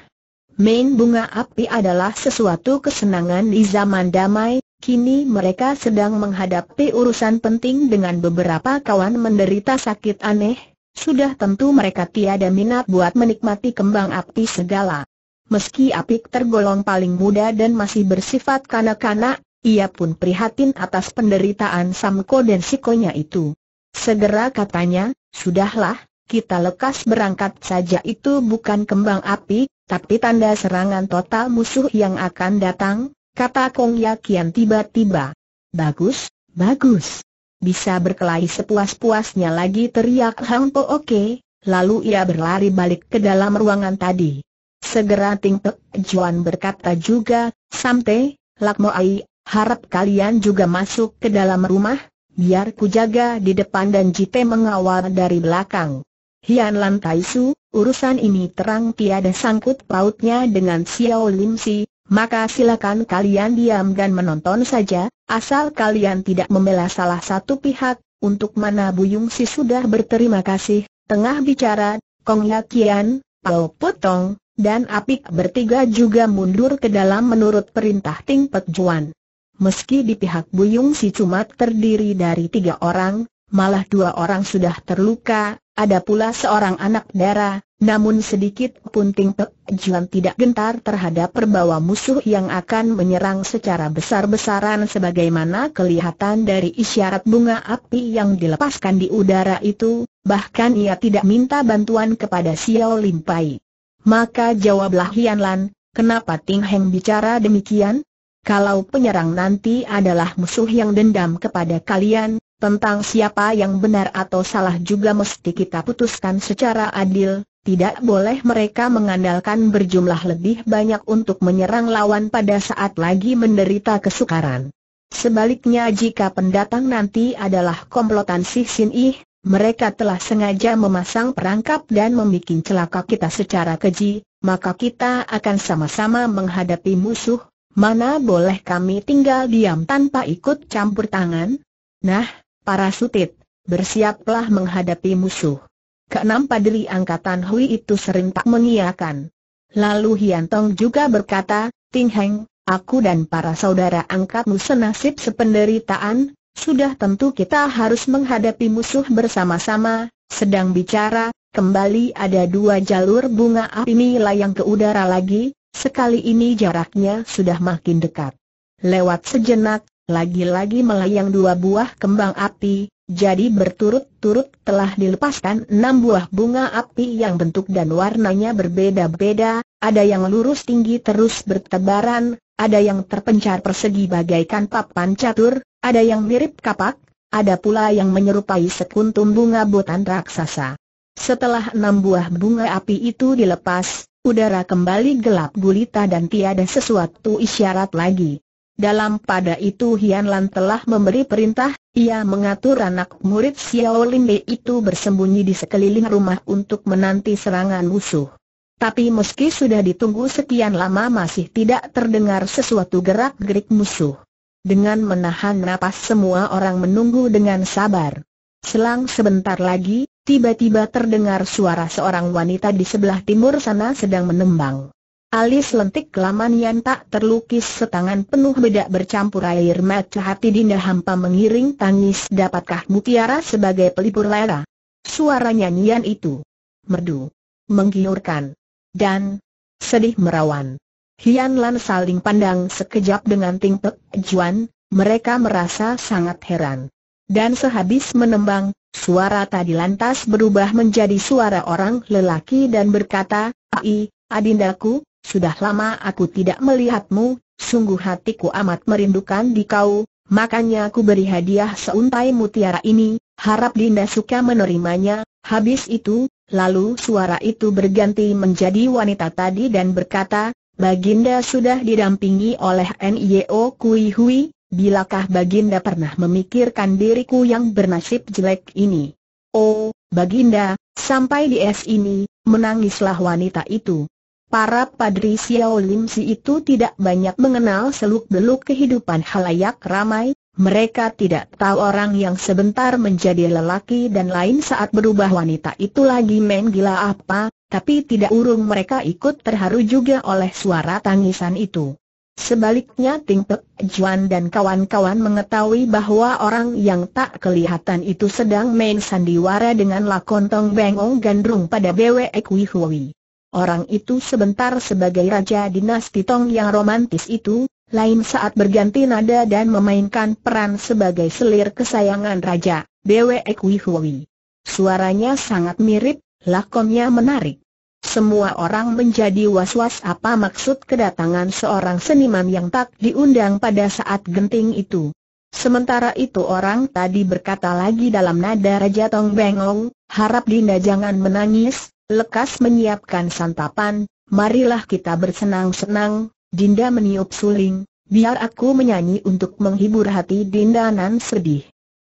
Speaker 1: Main bunga api adalah sesuatu kesenangan di zaman damai, Kini mereka sedang menghadapi urusan penting dengan beberapa kawan menderita sakit aneh, sudah tentu mereka tiada minat buat menikmati kembang api segala. Meski Apik tergolong paling muda dan masih bersifat kanak-kanak, ia pun prihatin atas penderitaan Samko dan Sikonya itu. Segera katanya, sudahlah, kita lekas berangkat saja itu bukan kembang api, tapi tanda serangan total musuh yang akan datang, kata Kong Yakian tiba-tiba. Bagus, bagus. Bisa berkelahi sepuas-puasnya lagi teriak Hang Po Oke, lalu ia berlari balik ke dalam ruangan tadi. Segera Ting Pek Juan berkata juga, Samte, Lakmo Ai, harap kalian juga masuk ke dalam rumah, biar ku jaga di depan dan Jite mengawal dari belakang. Hian Lan Taisu, urusan ini terang tiada sangkut pautnya dengan Xiao Lim Si, maka silakan kalian diam dan menonton saja, asal kalian tidak membela salah satu pihak, untuk mana Buyung Si sudah berterima kasih, tengah bicara, Kong Yakian, Pao Potong, dan Apik bertiga juga mundur ke dalam menurut perintah Ting Pek Juan. Meski di pihak Buyung Si cuma terdiri dari tiga orang, malah dua orang sudah terluka, ada pula seorang anak darah, namun sedikit pun Ting Pe Juan tidak gentar terhadap perbawa musuh yang akan menyerang secara besar-besaran sebagaimana kelihatan dari isyarat bunga api yang dilepaskan di udara itu, bahkan ia tidak minta bantuan kepada Xiao Pai. Maka jawablah Hian Lan, kenapa Ting Heng bicara demikian? kalau penyerang nanti adalah musuh yang dendam kepada kalian, tentang siapa yang benar atau salah juga mesti kita putuskan secara adil, tidak boleh mereka mengandalkan berjumlah lebih banyak untuk menyerang lawan pada saat lagi menderita kesukaran. Sebaliknya jika pendatang nanti adalah komplotan si Sin Ih, mereka telah sengaja memasang perangkap dan membuat celaka kita secara keji, maka kita akan sama-sama menghadapi musuh, Mana boleh kami tinggal diam tanpa ikut campur tangan? Nah, para sutit, bersiaplah menghadapi musuh. Keenam padri angkatan Hui itu sering tak mengiakan. Lalu Hian Tong juga berkata, Ting Heng, aku dan para saudara angkatmu senasib sependeritaan, sudah tentu kita harus menghadapi musuh bersama-sama, sedang bicara, kembali ada dua jalur bunga api ini layang ke udara lagi, Sekali ini jaraknya sudah makin dekat. Lewat sejenak, lagi-lagi melayang dua buah kembang api, jadi berturut-turut telah dilepaskan enam buah bunga api yang bentuk dan warnanya berbeda-beda, ada yang lurus tinggi terus bertebaran, ada yang terpencar persegi bagaikan papan catur, ada yang mirip kapak, ada pula yang menyerupai sekuntum bunga botan raksasa. Setelah enam buah bunga api itu dilepas, Udara kembali gelap gulita dan tiada sesuatu isyarat lagi. Dalam pada itu Hian Lan telah memberi perintah, ia mengatur anak murid Xiao Lin Bei itu bersembunyi di sekeliling rumah untuk menanti serangan musuh. Tapi meski sudah ditunggu sekian lama masih tidak terdengar sesuatu gerak-gerik musuh. Dengan menahan napas semua orang menunggu dengan sabar. Selang sebentar lagi, Tiba-tiba terdengar suara seorang wanita di sebelah timur sana sedang menembang. Alis lentik kelaman yang tak terlukis setangan penuh bedak bercampur air mata hati Dinda hampa mengiring tangis dapatkah mutiara sebagai pelipur lara. Suara nyanyian itu merdu, menggiurkan, dan sedih merawan. Hian Lan saling pandang sekejap dengan Ting Pek Juan, mereka merasa sangat heran. Dan sehabis menembang, Suara tadi lantas berubah menjadi suara orang lelaki dan berkata, Ai, adindaku, sudah lama aku tidak melihatmu, sungguh hatiku amat merindukan dikau, makanya aku beri hadiah seuntai mutiara ini, harap Dinda suka menerimanya, habis itu, lalu suara itu berganti menjadi wanita tadi dan berkata, Baginda sudah didampingi oleh NIO Kui Hui, bilakah Baginda pernah memikirkan diriku yang bernasib jelek ini? Oh, Baginda, sampai di es ini, menangislah wanita itu. Para padri Xiao Lim Si itu tidak banyak mengenal seluk-beluk kehidupan halayak ramai, mereka tidak tahu orang yang sebentar menjadi lelaki dan lain saat berubah wanita itu lagi main gila apa, tapi tidak urung mereka ikut terharu juga oleh suara tangisan itu. Sebaliknya Ting Pek Juan dan kawan-kawan mengetahui bahwa orang yang tak kelihatan itu sedang main sandiwara dengan lakontong Bengong gandrung pada Bwe Kui Hui. Orang itu sebentar sebagai raja dinasti Tong yang romantis itu, lain saat berganti nada dan memainkan peran sebagai selir kesayangan raja, Bwe Kui Hui. Suaranya sangat mirip, lakonnya menarik. Semua orang menjadi was-was apa maksud kedatangan seorang seniman yang tak diundang pada saat genting itu. Sementara itu orang tadi berkata lagi dalam nada Raja Tong Bengong, harap Dinda jangan menangis, lekas menyiapkan santapan, marilah kita bersenang-senang, Dinda meniup suling, biar aku menyanyi untuk menghibur hati Dinda nan sedih.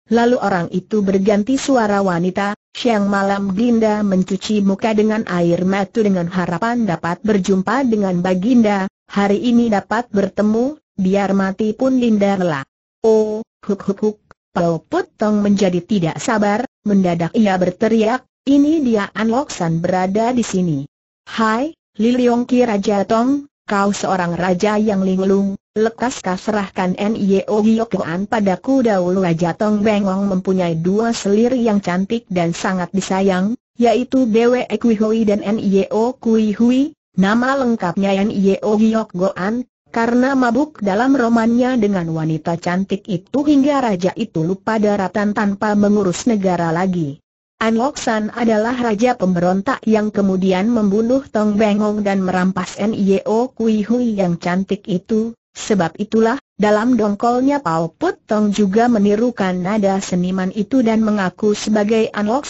Speaker 1: Lalu orang itu berganti suara wanita, siang malam Dinda mencuci muka dengan air matu dengan harapan dapat berjumpa dengan Baginda, hari ini dapat bertemu, biar mati pun Dinda rela. Oh, huk huk huk, Pau Putong menjadi tidak sabar, mendadak ia berteriak, ini dia An San berada di sini. Hai, Liliongki Ki Raja Tong, kau seorang raja yang linglung, lekaskah serahkan Nio Giokuan padaku dahulu Raja Tong Bengong mempunyai dua selir yang cantik dan sangat disayang, yaitu Bwe Kui dan Nio Kuihui. nama lengkapnya Nio Giokuan, karena mabuk dalam romannya dengan wanita cantik itu hingga raja itu lupa daratan tanpa mengurus negara lagi. An Lok adalah raja pemberontak yang kemudian membunuh Tong Bengong dan merampas Nio Kui Hui yang cantik itu, sebab itulah, dalam dongkolnya Pao Put Tong juga menirukan nada seniman itu dan mengaku sebagai An Lok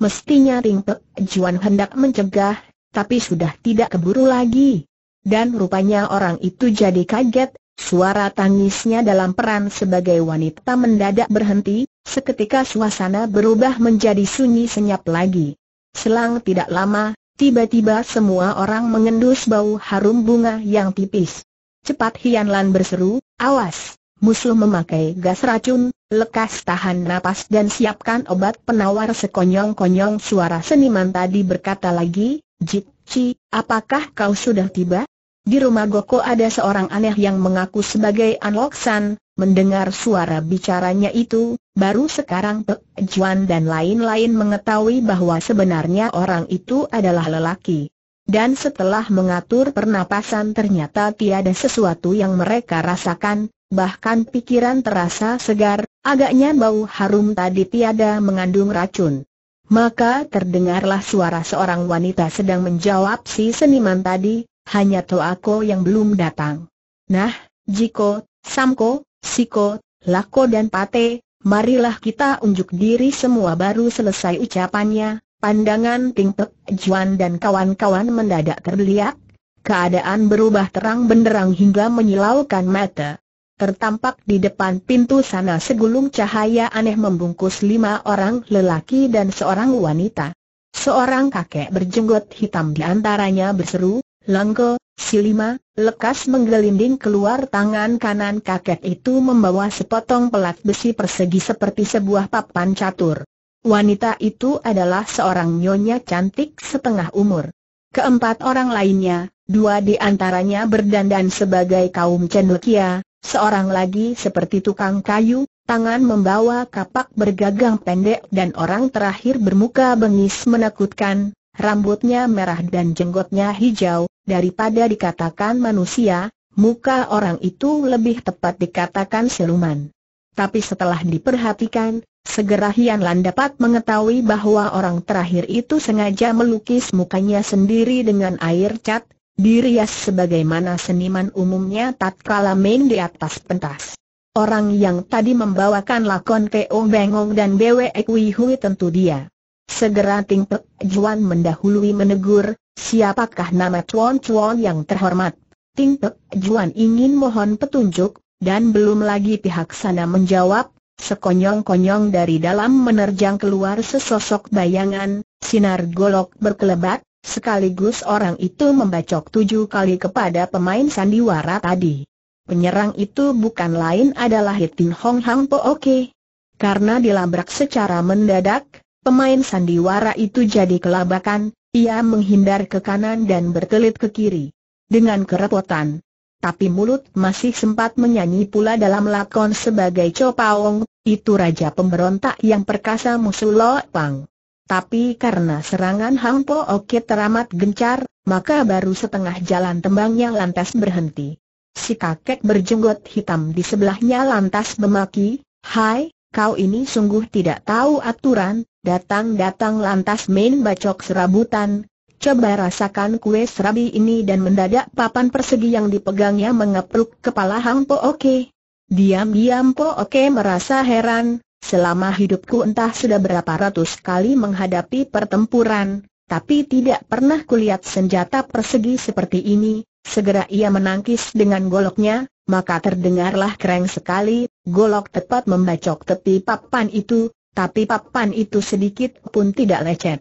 Speaker 1: Mestinya Ring Pek Juan hendak mencegah, tapi sudah tidak keburu lagi. Dan rupanya orang itu jadi kaget, suara tangisnya dalam peran sebagai wanita mendadak berhenti, Seketika suasana berubah menjadi sunyi senyap lagi. Selang tidak lama, tiba-tiba semua orang mengendus bau harum bunga yang tipis. Cepat Hian Lan berseru, awas, musuh memakai gas racun, lekas tahan napas dan siapkan obat penawar sekonyong-konyong suara seniman tadi berkata lagi, Jit Chi, apakah kau sudah tiba? Di rumah Goko ada seorang aneh yang mengaku sebagai An San, Mendengar suara bicaranya itu, baru sekarang Pek Juan dan lain-lain mengetahui bahwa sebenarnya orang itu adalah lelaki. Dan setelah mengatur pernapasan ternyata tiada sesuatu yang mereka rasakan, bahkan pikiran terasa segar, agaknya bau harum tadi tiada mengandung racun. Maka terdengarlah suara seorang wanita sedang menjawab si seniman tadi, hanya Toako yang belum datang. Nah, Jiko, Samko, Siko, Lako dan Pate, marilah kita unjuk diri semua baru selesai ucapannya, pandangan Ting Pek Juan dan kawan-kawan mendadak terlihat, keadaan berubah terang benderang hingga menyilaukan mata. Tertampak di depan pintu sana segulung cahaya aneh membungkus lima orang lelaki dan seorang wanita. Seorang kakek berjenggot hitam di antaranya berseru, Langgo, Silima, lekas menggelinding keluar tangan kanan kakek itu membawa sepotong pelat besi persegi seperti sebuah papan catur. Wanita itu adalah seorang nyonya cantik setengah umur. Keempat orang lainnya, dua di antaranya berdandan sebagai kaum cendekia, seorang lagi seperti tukang kayu, tangan membawa kapak bergagang pendek dan orang terakhir bermuka bengis menakutkan, rambutnya merah dan jenggotnya hijau, daripada dikatakan manusia, muka orang itu lebih tepat dikatakan siluman. Tapi setelah diperhatikan, segera Hian Lan dapat mengetahui bahwa orang terakhir itu sengaja melukis mukanya sendiri dengan air cat, dirias sebagaimana seniman umumnya tatkala main di atas pentas. Orang yang tadi membawakan lakon Keo Bengong dan Bwe Kui Hui tentu dia. Segera Ting Pek Juan mendahului menegur, siapakah nama Chuan Chuan yang terhormat? Ting Pek Juan ingin mohon petunjuk, dan belum lagi pihak sana menjawab, sekonyong-konyong dari dalam menerjang keluar sesosok bayangan, sinar golok berkelebat, sekaligus orang itu membacok tujuh kali kepada pemain sandiwara tadi. Penyerang itu bukan lain adalah Hitin Hong Hang Po Oke. Karena dilabrak secara mendadak, pemain sandiwara itu jadi kelabakan, ia menghindar ke kanan dan berkelit ke kiri. Dengan kerepotan. Tapi mulut masih sempat menyanyi pula dalam lakon sebagai Copaong, itu raja pemberontak yang perkasa musuh Lo Pang. Tapi karena serangan Hang Po Oke teramat gencar, maka baru setengah jalan tembangnya lantas berhenti. Si kakek berjenggot hitam di sebelahnya lantas memaki, Hai, kau ini sungguh tidak tahu aturan, Datang-datang lantas main bacok serabutan, Coba rasakan kue serabi ini dan mendadak papan persegi yang dipegangnya mengepluk kepala Hang Po Oke. Diam-diam Po Oke merasa heran, selama hidupku entah sudah berapa ratus kali menghadapi pertempuran, tapi tidak pernah kulihat senjata persegi seperti ini. Segera ia menangkis dengan goloknya, maka terdengarlah kereng sekali, golok tepat membacok tepi papan itu, tapi papan itu sedikit pun tidak lecet.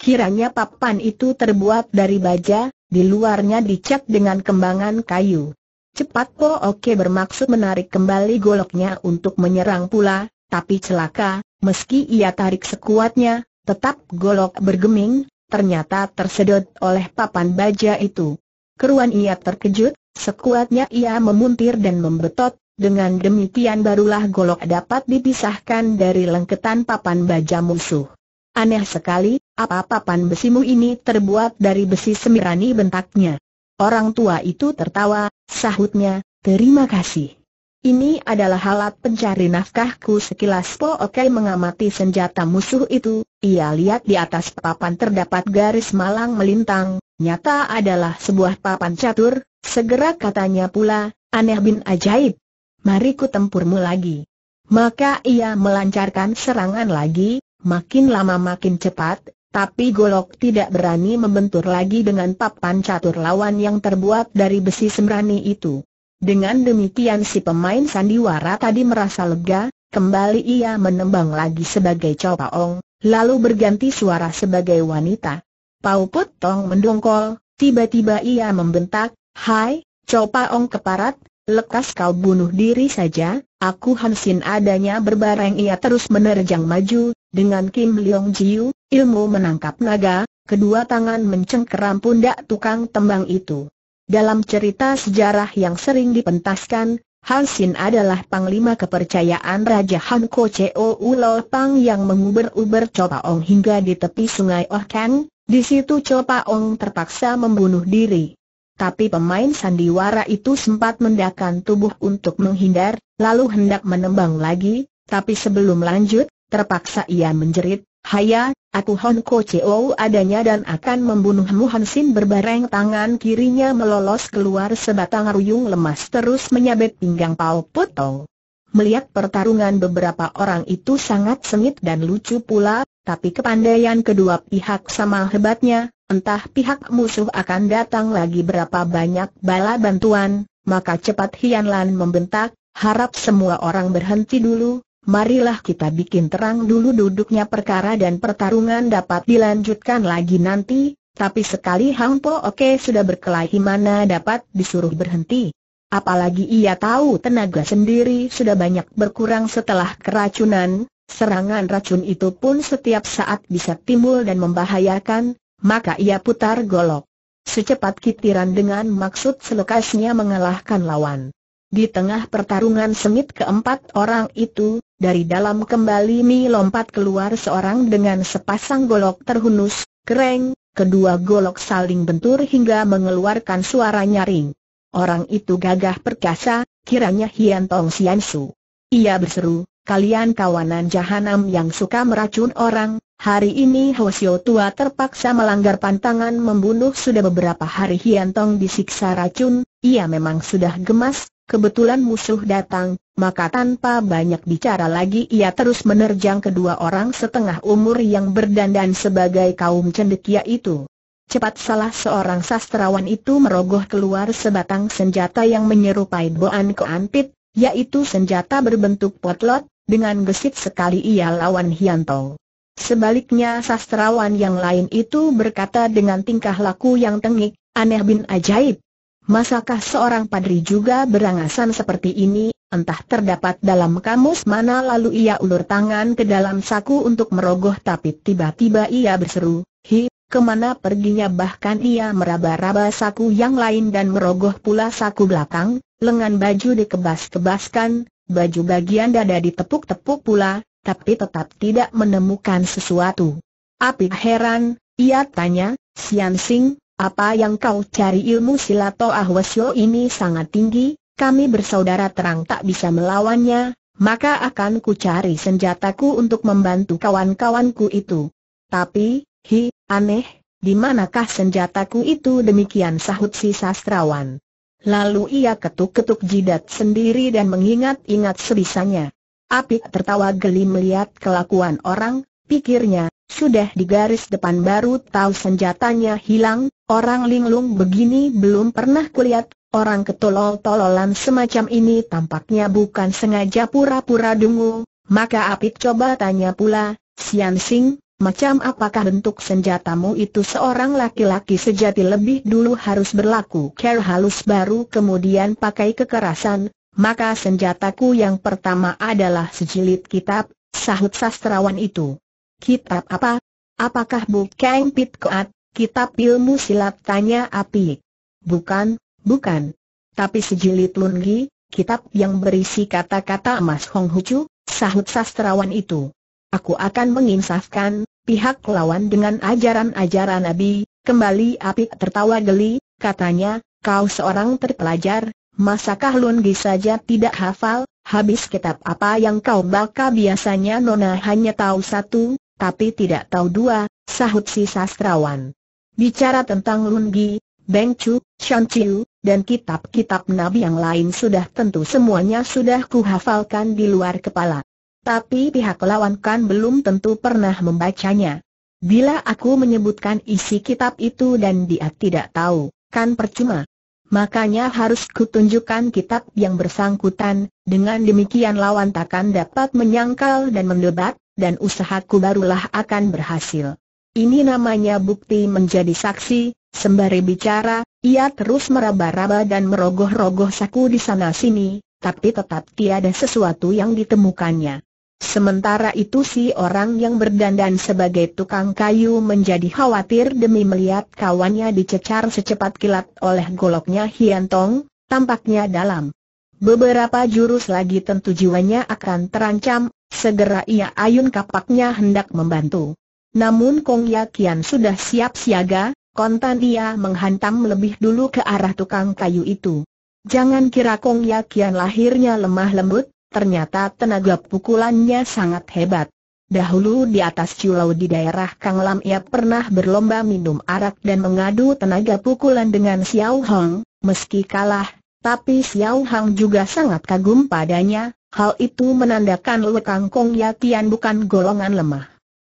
Speaker 1: Kiranya papan itu terbuat dari baja, di luarnya dicat dengan kembangan kayu. Cepat Po Oke bermaksud menarik kembali goloknya untuk menyerang pula, tapi celaka, meski ia tarik sekuatnya, tetap golok bergeming, ternyata tersedot oleh papan baja itu. Keruan ia terkejut, sekuatnya ia memuntir dan membetot, dengan demikian barulah golok dapat dipisahkan dari lengketan papan baja musuh. Aneh sekali, apa papan besimu ini terbuat dari besi semirani bentaknya. Orang tua itu tertawa, sahutnya, terima kasih. Ini adalah alat pencari nafkahku sekilas Po Oke mengamati senjata musuh itu, ia lihat di atas papan terdapat garis malang melintang, nyata adalah sebuah papan catur, segera katanya pula, aneh bin ajaib, mari ku tempurmu lagi. Maka ia melancarkan serangan lagi, makin lama makin cepat, tapi Golok tidak berani membentur lagi dengan papan catur lawan yang terbuat dari besi sembrani itu. Dengan demikian si pemain sandiwara tadi merasa lega, kembali ia menembang lagi sebagai copaong, lalu berganti suara sebagai wanita. Pau Put Tong mendongkol, tiba-tiba ia membentak, Hai, copaong keparat, Lekas kau bunuh diri saja, aku Hansin adanya berbareng ia terus menerjang maju, dengan Kim Leong Jiu, ilmu menangkap naga, kedua tangan mencengkeram pundak tukang tembang itu. Dalam cerita sejarah yang sering dipentaskan, Hansin adalah panglima kepercayaan Raja Han Ko Cheo Ulo Pang yang menguber-uber Chopa Ong hingga di tepi sungai Oh Kang, di situ Chopa Ong terpaksa membunuh diri tapi pemain sandiwara itu sempat mendakan tubuh untuk menghindar, lalu hendak menembang lagi, tapi sebelum lanjut, terpaksa ia menjerit, Haya, aku Hon Ko Cheo adanya dan akan membunuhmu Hansin berbareng tangan kirinya melolos keluar sebatang ruyung lemas terus menyabet pinggang Pao Potong. Melihat pertarungan beberapa orang itu sangat sengit dan lucu pula, tapi kepandaian kedua pihak sama hebatnya, entah pihak musuh akan datang lagi berapa banyak bala bantuan, maka cepat hianlan membentak, harap semua orang berhenti dulu, marilah kita bikin terang dulu duduknya perkara dan pertarungan dapat dilanjutkan lagi nanti, tapi sekali Hang Po Oke sudah berkelahi mana dapat disuruh berhenti. Apalagi ia tahu tenaga sendiri sudah banyak berkurang setelah keracunan, Serangan racun itu pun setiap saat bisa timbul dan membahayakan, maka ia putar golok. Secepat kitiran dengan maksud selekasnya mengalahkan lawan. Di tengah pertarungan sengit keempat orang itu, dari dalam kembali Mi lompat keluar seorang dengan sepasang golok terhunus, kereng, kedua golok saling bentur hingga mengeluarkan suara nyaring. Orang itu gagah perkasa, kiranya Hian Tong Sian Su. Ia berseru, Kalian kawanan jahanam yang suka meracun orang, hari ini Hosio tua terpaksa melanggar pantangan membunuh sudah beberapa hari Hian disiksa racun, ia memang sudah gemas, kebetulan musuh datang, maka tanpa banyak bicara lagi ia terus menerjang kedua orang setengah umur yang berdandan sebagai kaum cendekia itu. Cepat salah seorang sastrawan itu merogoh keluar sebatang senjata yang menyerupai boan keampit, yaitu senjata berbentuk potlot, dengan gesit sekali ia lawan Hianto. Sebaliknya sastrawan yang lain itu berkata dengan tingkah laku yang tengik, aneh bin ajaib. Masakah seorang padri juga berangasan seperti ini, entah terdapat dalam kamus mana lalu ia ulur tangan ke dalam saku untuk merogoh tapi tiba-tiba ia berseru, hi, kemana perginya bahkan ia meraba-raba saku yang lain dan merogoh pula saku belakang, lengan baju dikebas-kebaskan, Baju bagian dada ditepuk-tepuk pula, tapi tetap tidak menemukan sesuatu. Api heran, ia tanya, Sian Sing, apa yang kau cari ilmu silato ahwasyo ini sangat tinggi, kami bersaudara terang tak bisa melawannya, maka akan ku cari senjataku untuk membantu kawan-kawanku itu. Tapi, hi, aneh, di manakah senjataku itu demikian sahut si sastrawan. Lalu ia ketuk-ketuk jidat sendiri dan mengingat-ingat sebisanya. Apik tertawa geli melihat kelakuan orang, pikirnya, sudah di garis depan baru tahu senjatanya hilang, orang linglung begini belum pernah kulihat, orang ketolol-tololan semacam ini tampaknya bukan sengaja pura-pura dungu, maka Apik coba tanya pula, Sian Sing, Macam apakah bentuk senjatamu itu seorang laki-laki sejati lebih dulu harus berlaku care halus baru kemudian pakai kekerasan, maka senjataku yang pertama adalah sejilid kitab, sahut sastrawan itu. Kitab apa? Apakah bukan Koat, kitab ilmu silat tanya api? Bukan, bukan. Tapi sejilid Lungi, kitab yang berisi kata-kata Mas Hong Hucu, sahut sastrawan itu. Aku akan menginsafkan, pihak lawan dengan ajaran-ajaran Nabi, kembali api tertawa geli, katanya, kau seorang terpelajar, masakah Lungi saja tidak hafal, habis kitab apa yang kau baca biasanya Nona hanya tahu satu, tapi tidak tahu dua, sahut si sastrawan. Bicara tentang Lungi, Beng Chu, Shan Chiu, dan kitab-kitab Nabi yang lain sudah tentu semuanya sudah kuhafalkan di luar kepala. Tapi pihak lawan kan belum tentu pernah membacanya. Bila aku menyebutkan isi kitab itu dan dia tidak tahu, kan percuma. Makanya harus kutunjukkan kitab yang bersangkutan, dengan demikian lawan takkan dapat menyangkal dan mendebat, dan usahaku barulah akan berhasil. Ini namanya bukti menjadi saksi, sembari bicara, ia terus meraba-raba dan merogoh-rogoh saku di sana-sini, tapi tetap tiada sesuatu yang ditemukannya. Sementara itu si orang yang berdandan sebagai tukang kayu menjadi khawatir demi melihat kawannya dicecar secepat kilat oleh goloknya Hian Tong. tampaknya dalam. Beberapa jurus lagi tentu jiwanya akan terancam, segera ia ayun kapaknya hendak membantu. Namun Kong Yakian sudah siap siaga, kontan ia menghantam lebih dulu ke arah tukang kayu itu. Jangan kira Kong Yakian lahirnya lemah lembut, ternyata tenaga pukulannya sangat hebat. Dahulu di atas ciulau di daerah Kang Lam ia pernah berlomba minum arak dan mengadu tenaga pukulan dengan Xiao Hong, meski kalah, tapi Xiao Hong juga sangat kagum padanya, hal itu menandakan Lu Kang Kong Yatian bukan golongan lemah.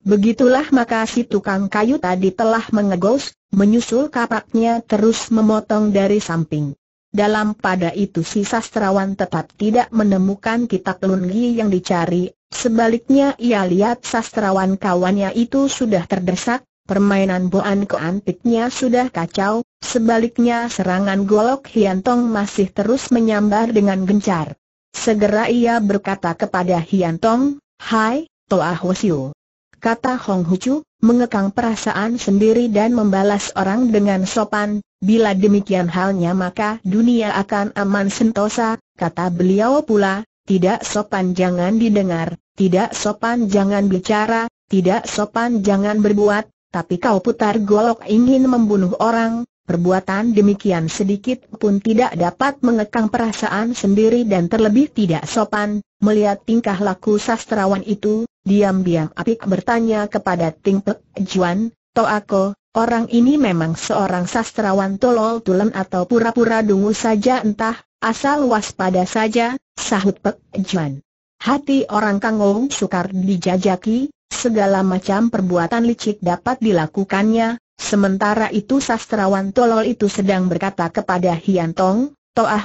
Speaker 1: Begitulah maka si tukang kayu tadi telah mengegos, menyusul kapaknya terus memotong dari samping. Dalam pada itu si sastrawan tetap tidak menemukan kitab Lunggi yang dicari, sebaliknya ia lihat sastrawan kawannya itu sudah terdesak, permainan boan keantiknya sudah kacau, sebaliknya serangan golok Hiantong masih terus menyambar dengan gencar. Segera ia berkata kepada Hiantong, Hai, Toa Hwasyu, kata Hong Hucu, mengekang perasaan sendiri dan membalas orang dengan sopan, bila demikian halnya maka dunia akan aman sentosa, kata beliau pula, tidak sopan jangan didengar, tidak sopan jangan bicara, tidak sopan jangan berbuat, tapi kau putar golok ingin membunuh orang, Perbuatan demikian sedikit pun tidak dapat mengekang perasaan sendiri dan terlebih tidak sopan, melihat tingkah laku sastrawan itu, diam-diam Apik bertanya kepada Ting Pek Juan, "Toh aku, orang ini memang seorang sastrawan tolol tulen atau pura-pura dungu saja entah, asal waspada saja, sahut Pek Juan. Hati orang Kangong sukar dijajaki, segala macam perbuatan licik dapat dilakukannya, Sementara itu sastrawan tolol itu sedang berkata kepada Hian Tong, Toah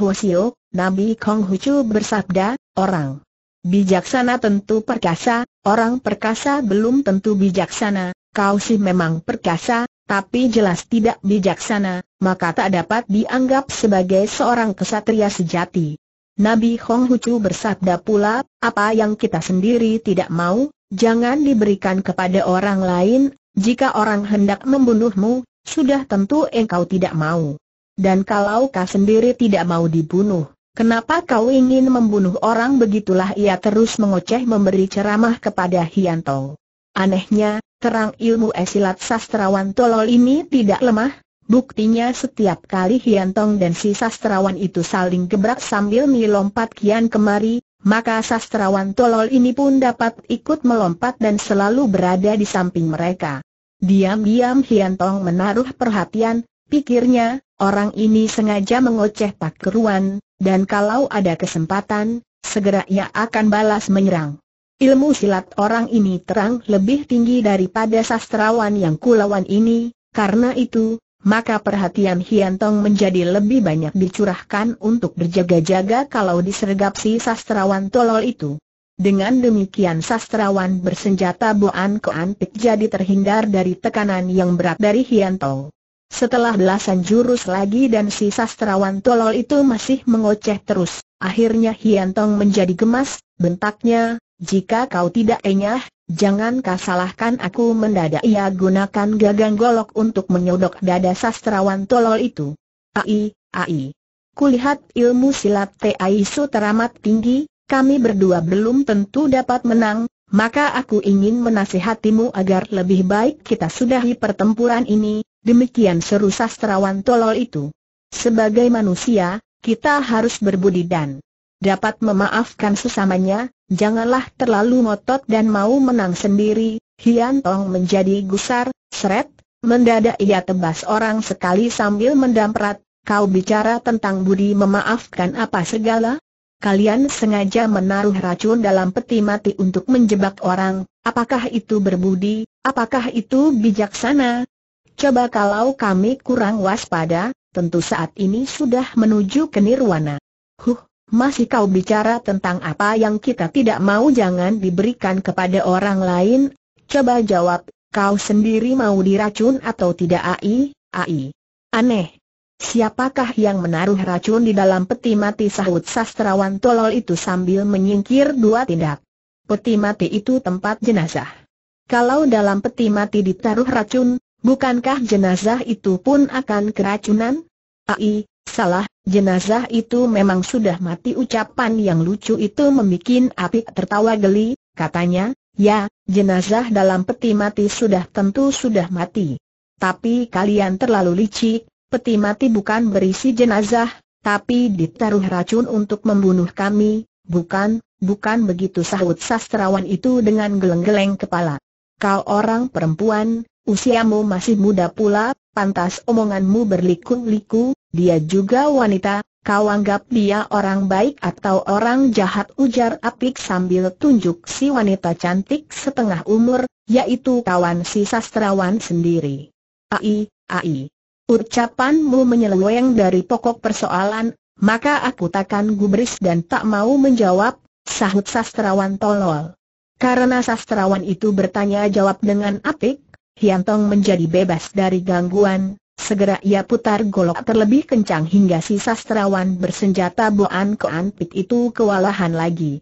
Speaker 1: Nabi Kong Hucu bersabda, orang bijaksana tentu perkasa, orang perkasa belum tentu bijaksana, kau sih memang perkasa, tapi jelas tidak bijaksana, maka tak dapat dianggap sebagai seorang kesatria sejati. Nabi Hong Hucu bersabda pula, apa yang kita sendiri tidak mau, jangan diberikan kepada orang lain, jika orang hendak membunuhmu, sudah tentu engkau tidak mau. Dan kalau kau sendiri tidak mau dibunuh, Kenapa kau ingin membunuh orang begitulah ia terus mengoceh memberi ceramah kepada Hiantong. Anehnya, terang ilmu esilat sastrawan tolol ini tidak lemah, buktinya setiap kali Hiantong dan si sastrawan itu saling gebrak sambil melompat kian kemari, maka sastrawan tolol ini pun dapat ikut melompat dan selalu berada di samping mereka. Diam-diam Hian Tong menaruh perhatian, pikirnya, orang ini sengaja mengoceh Pak Keruan, dan kalau ada kesempatan, segera ia akan balas menyerang. Ilmu silat orang ini terang lebih tinggi daripada sastrawan yang kulawan ini, karena itu, maka perhatian Hian Tong menjadi lebih banyak dicurahkan untuk berjaga-jaga kalau disergap si sastrawan tolol itu. Dengan demikian sastrawan bersenjata Boan Koanpik jadi terhindar dari tekanan yang berat dari Hian Setelah belasan jurus lagi dan si sastrawan tolol itu masih mengoceh terus, akhirnya Hiantong menjadi gemas, bentaknya, jika kau tidak enyah, jangan kau aku mendadak ia gunakan gagang golok untuk menyodok dada sastrawan tolol itu. Ai, ai. Kulihat ilmu silat T.A.I.S.U. Su teramat tinggi, kami berdua belum tentu dapat menang, maka aku ingin menasihatimu agar lebih baik kita sudahi pertempuran ini, demikian seru sastrawan tolol itu. Sebagai manusia, kita harus berbudi dan dapat memaafkan sesamanya, janganlah terlalu ngotot dan mau menang sendiri, Hian Tong menjadi gusar, seret, mendadak ia tebas orang sekali sambil mendamprat, kau bicara tentang budi memaafkan apa segala? kalian sengaja menaruh racun dalam peti mati untuk menjebak orang, apakah itu berbudi, apakah itu bijaksana? Coba kalau kami kurang waspada, tentu saat ini sudah menuju ke nirwana. Huh, masih kau bicara tentang apa yang kita tidak mau jangan diberikan kepada orang lain? Coba jawab, kau sendiri mau diracun atau tidak ai, ai. Aneh, Siapakah yang menaruh racun di dalam peti mati sahut sastrawan tolol itu sambil menyingkir dua tindak. Peti mati itu tempat jenazah. Kalau dalam peti mati ditaruh racun, bukankah jenazah itu pun akan keracunan? Ai, salah, jenazah itu memang sudah mati ucapan yang lucu itu membuat api tertawa geli, katanya, ya, jenazah dalam peti mati sudah tentu sudah mati. Tapi kalian terlalu licik, peti mati bukan berisi jenazah, tapi ditaruh racun untuk membunuh kami, bukan, bukan begitu sahut sastrawan itu dengan geleng-geleng kepala. Kau orang perempuan, usiamu masih muda pula, pantas omonganmu berliku-liku, dia juga wanita, kau anggap dia orang baik atau orang jahat ujar apik sambil tunjuk si wanita cantik setengah umur, yaitu kawan si sastrawan sendiri. Ai, ai ucapanmu menyeleweng dari pokok persoalan, maka aku takkan gubris dan tak mau menjawab, sahut sastrawan tolol. Karena sastrawan itu bertanya jawab dengan apik, Hiantong menjadi bebas dari gangguan, segera ia putar golok terlebih kencang hingga si sastrawan bersenjata Boan antik itu kewalahan lagi.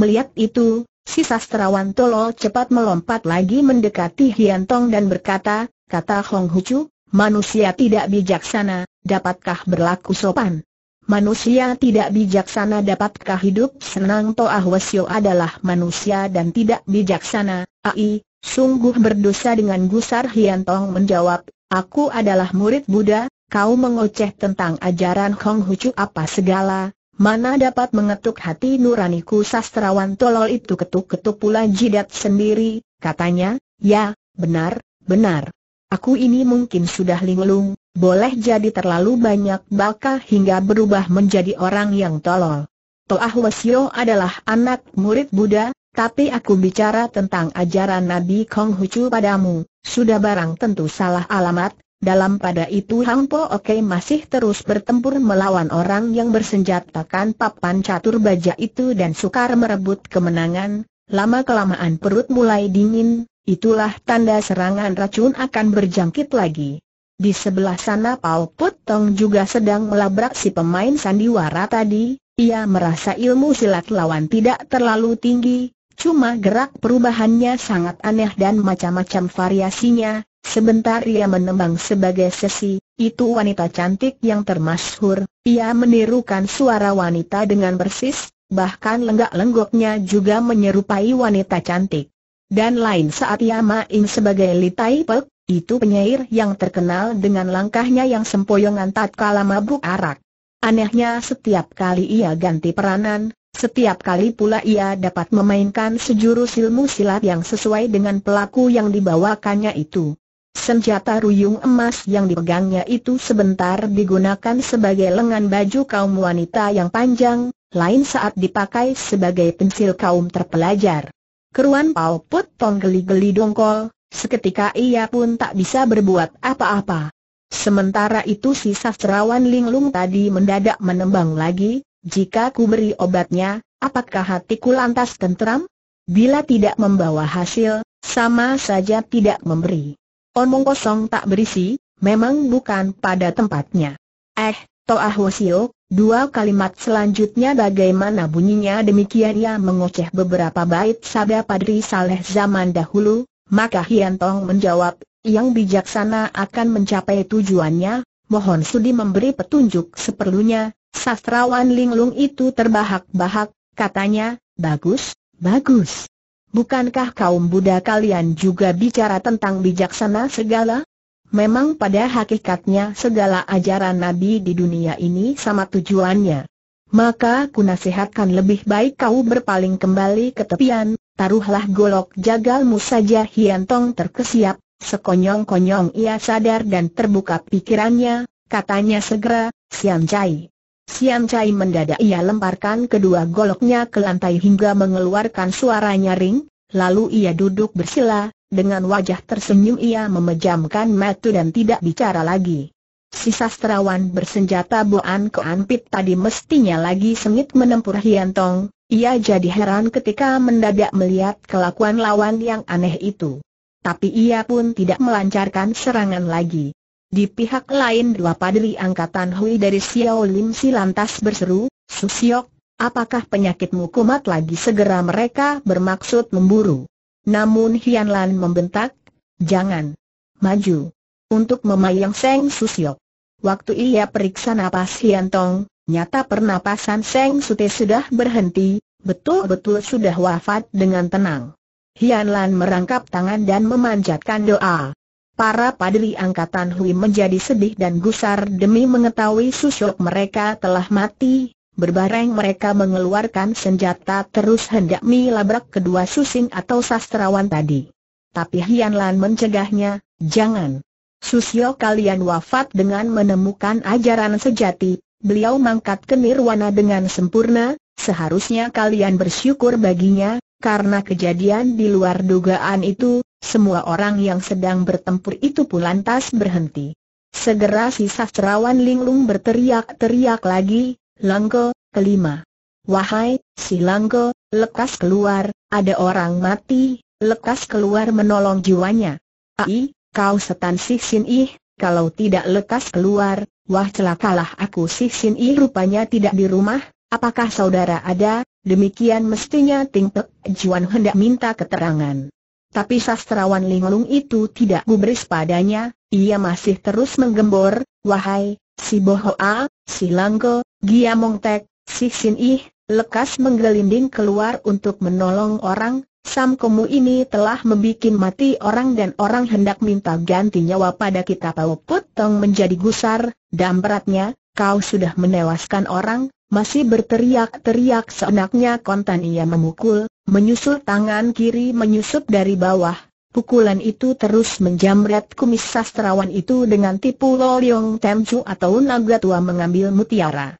Speaker 1: Melihat itu, si sastrawan tolol cepat melompat lagi mendekati Hiantong dan berkata, kata Hong Hucu, Manusia tidak bijaksana, dapatkah berlaku sopan? Manusia tidak bijaksana dapatkah hidup senang Toa Wesyo adalah manusia dan tidak bijaksana, ai, sungguh berdosa dengan Gusar Hiantong menjawab, aku adalah murid Buddha, kau mengoceh tentang ajaran Hong Hucu apa segala, mana dapat mengetuk hati nuraniku sastrawan tolol itu ketuk-ketuk pula jidat sendiri, katanya, ya, benar, benar. Aku ini mungkin sudah linglung, boleh jadi terlalu banyak bakal hingga berubah menjadi orang yang tolol. Toah Wesio adalah anak murid Buddha, tapi aku bicara tentang ajaran Nabi Konghucu padamu, sudah barang tentu salah alamat, dalam pada itu Hang Po Oke masih terus bertempur melawan orang yang bersenjatakan papan catur baja itu dan sukar merebut kemenangan, lama-kelamaan perut mulai dingin, Itulah tanda serangan racun akan berjangkit lagi. Di sebelah sana Pau Putong juga sedang melabrak si pemain sandiwara tadi, ia merasa ilmu silat lawan tidak terlalu tinggi, cuma gerak perubahannya sangat aneh dan macam-macam variasinya, sebentar ia menembang sebagai sesi, itu wanita cantik yang termasyhur, ia menirukan suara wanita dengan persis, bahkan lenggak-lenggoknya juga menyerupai wanita cantik. Dan lain saat ia main sebagai Li Tai itu penyair yang terkenal dengan langkahnya yang sempoyongan tatkala mabuk arak. Anehnya setiap kali ia ganti peranan, setiap kali pula ia dapat memainkan sejurus ilmu silat yang sesuai dengan pelaku yang dibawakannya itu. Senjata ruyung emas yang dipegangnya itu sebentar digunakan sebagai lengan baju kaum wanita yang panjang, lain saat dipakai sebagai pensil kaum terpelajar. Keruan Pau Put Tong geli-geli dongkol, seketika ia pun tak bisa berbuat apa-apa. Sementara itu si sastrawan linglung tadi mendadak menembang lagi, jika ku beri obatnya, apakah hatiku lantas tentram? Bila tidak membawa hasil, sama saja tidak memberi. Omong kosong tak berisi, memang bukan pada tempatnya. Eh, Toah Hwasiok, Dua kalimat selanjutnya bagaimana bunyinya demikian ia mengoceh beberapa bait sabda Padri Saleh zaman dahulu, maka Hian Tong menjawab, yang bijaksana akan mencapai tujuannya, mohon sudi memberi petunjuk seperlunya, sastrawan linglung itu terbahak-bahak, katanya, bagus, bagus. Bukankah kaum Buddha kalian juga bicara tentang bijaksana segala? Memang pada hakikatnya segala ajaran Nabi di dunia ini sama tujuannya. Maka ku nasihatkan lebih baik kau berpaling kembali ke tepian, taruhlah golok jagalmu saja Hiantong terkesiap, sekonyong-konyong ia sadar dan terbuka pikirannya, katanya segera, Siam Chai. Siam Chai mendadak ia lemparkan kedua goloknya ke lantai hingga mengeluarkan suara nyaring, lalu ia duduk bersila, dengan wajah tersenyum ia memejamkan mata dan tidak bicara lagi. Si sastrawan bersenjata Boan Koanpit tadi mestinya lagi sengit menempur Hiantong, ia jadi heran ketika mendadak melihat kelakuan lawan yang aneh itu. Tapi ia pun tidak melancarkan serangan lagi. Di pihak lain dua padri angkatan Hui dari Xiao Lim Si lantas berseru, Susiok, apakah penyakitmu kumat lagi segera mereka bermaksud memburu. Namun Hian Lan membentak, jangan maju untuk memayang Seng Susyok. Waktu ia periksa napas Hian Tong, nyata pernapasan Seng Sute sudah berhenti, betul-betul sudah wafat dengan tenang. Hian Lan merangkap tangan dan memanjatkan doa. Para padri angkatan Hui menjadi sedih dan gusar demi mengetahui Susyok mereka telah mati, Berbareng mereka mengeluarkan senjata terus hendak melabrak kedua susing atau sastrawan tadi. Tapi Hian Lan mencegahnya, jangan. Susio kalian wafat dengan menemukan ajaran sejati, beliau mangkat ke nirwana dengan sempurna, seharusnya kalian bersyukur baginya, karena kejadian di luar dugaan itu, semua orang yang sedang bertempur itu pun lantas berhenti. Segera si sastrawan linglung berteriak-teriak lagi, Langgo, kelima. Wahai, si Langgo, lekas keluar, ada orang mati, lekas keluar menolong jiwanya. Ai, kau setan si Sin Ih, kalau tidak lekas keluar, wah celakalah aku si Sin Ih rupanya tidak di rumah, apakah saudara ada, demikian mestinya Ting Pek Juan hendak minta keterangan. Tapi sastrawan linglung itu tidak gubris padanya, ia masih terus menggembor, wahai, si Bohoa, si Langgo, Gia Mongtek, Si Sin Ih, lekas menggelinding keluar untuk menolong orang, Sam Kemu ini telah membuat mati orang dan orang hendak minta ganti nyawa pada kita Pau Putong menjadi gusar, dan beratnya, kau sudah menewaskan orang, masih berteriak-teriak seenaknya kontan ia memukul, menyusul tangan kiri menyusup dari bawah. Pukulan itu terus menjamret kumis sastrawan itu dengan tipu loliong temcu atau naga tua mengambil mutiara.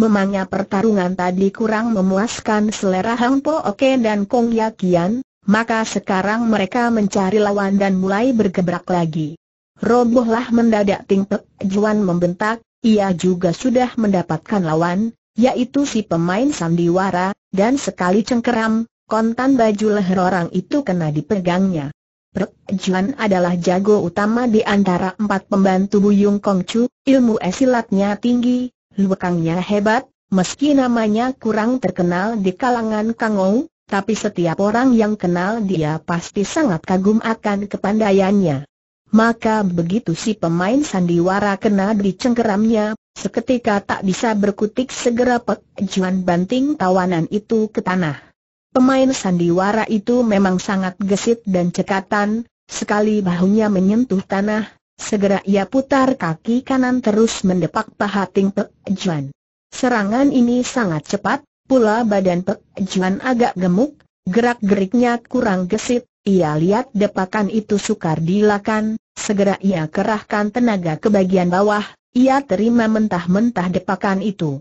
Speaker 1: Memangnya pertarungan tadi kurang memuaskan selera Hang Po Oke dan Kong Yakian, maka sekarang mereka mencari lawan dan mulai bergebrak lagi. Robohlah mendadak Ting Pek Juan membentak, ia juga sudah mendapatkan lawan, yaitu si pemain sandiwara, dan sekali cengkeram, kontan baju leher orang itu kena dipegangnya. Juan adalah jago utama di antara empat pembantu Buyung Chu, ilmu esilatnya tinggi, Lukangnya hebat, meski namanya kurang terkenal di kalangan Kangou, tapi setiap orang yang kenal dia pasti sangat kagum akan kepandaiannya. Maka begitu si pemain sandiwara kena di cengkeramnya, seketika tak bisa berkutik segera Pek Juan banting tawanan itu ke tanah. Pemain sandiwara itu memang sangat gesit dan cekatan, sekali bahunya menyentuh tanah, Segera ia putar kaki kanan terus mendepak paha Ting Pek Juan. Serangan ini sangat cepat, pula badan Pek Juan agak gemuk, gerak-geriknya kurang gesit, ia lihat depakan itu sukar dilakan, segera ia kerahkan tenaga ke bagian bawah, ia terima mentah-mentah depakan itu.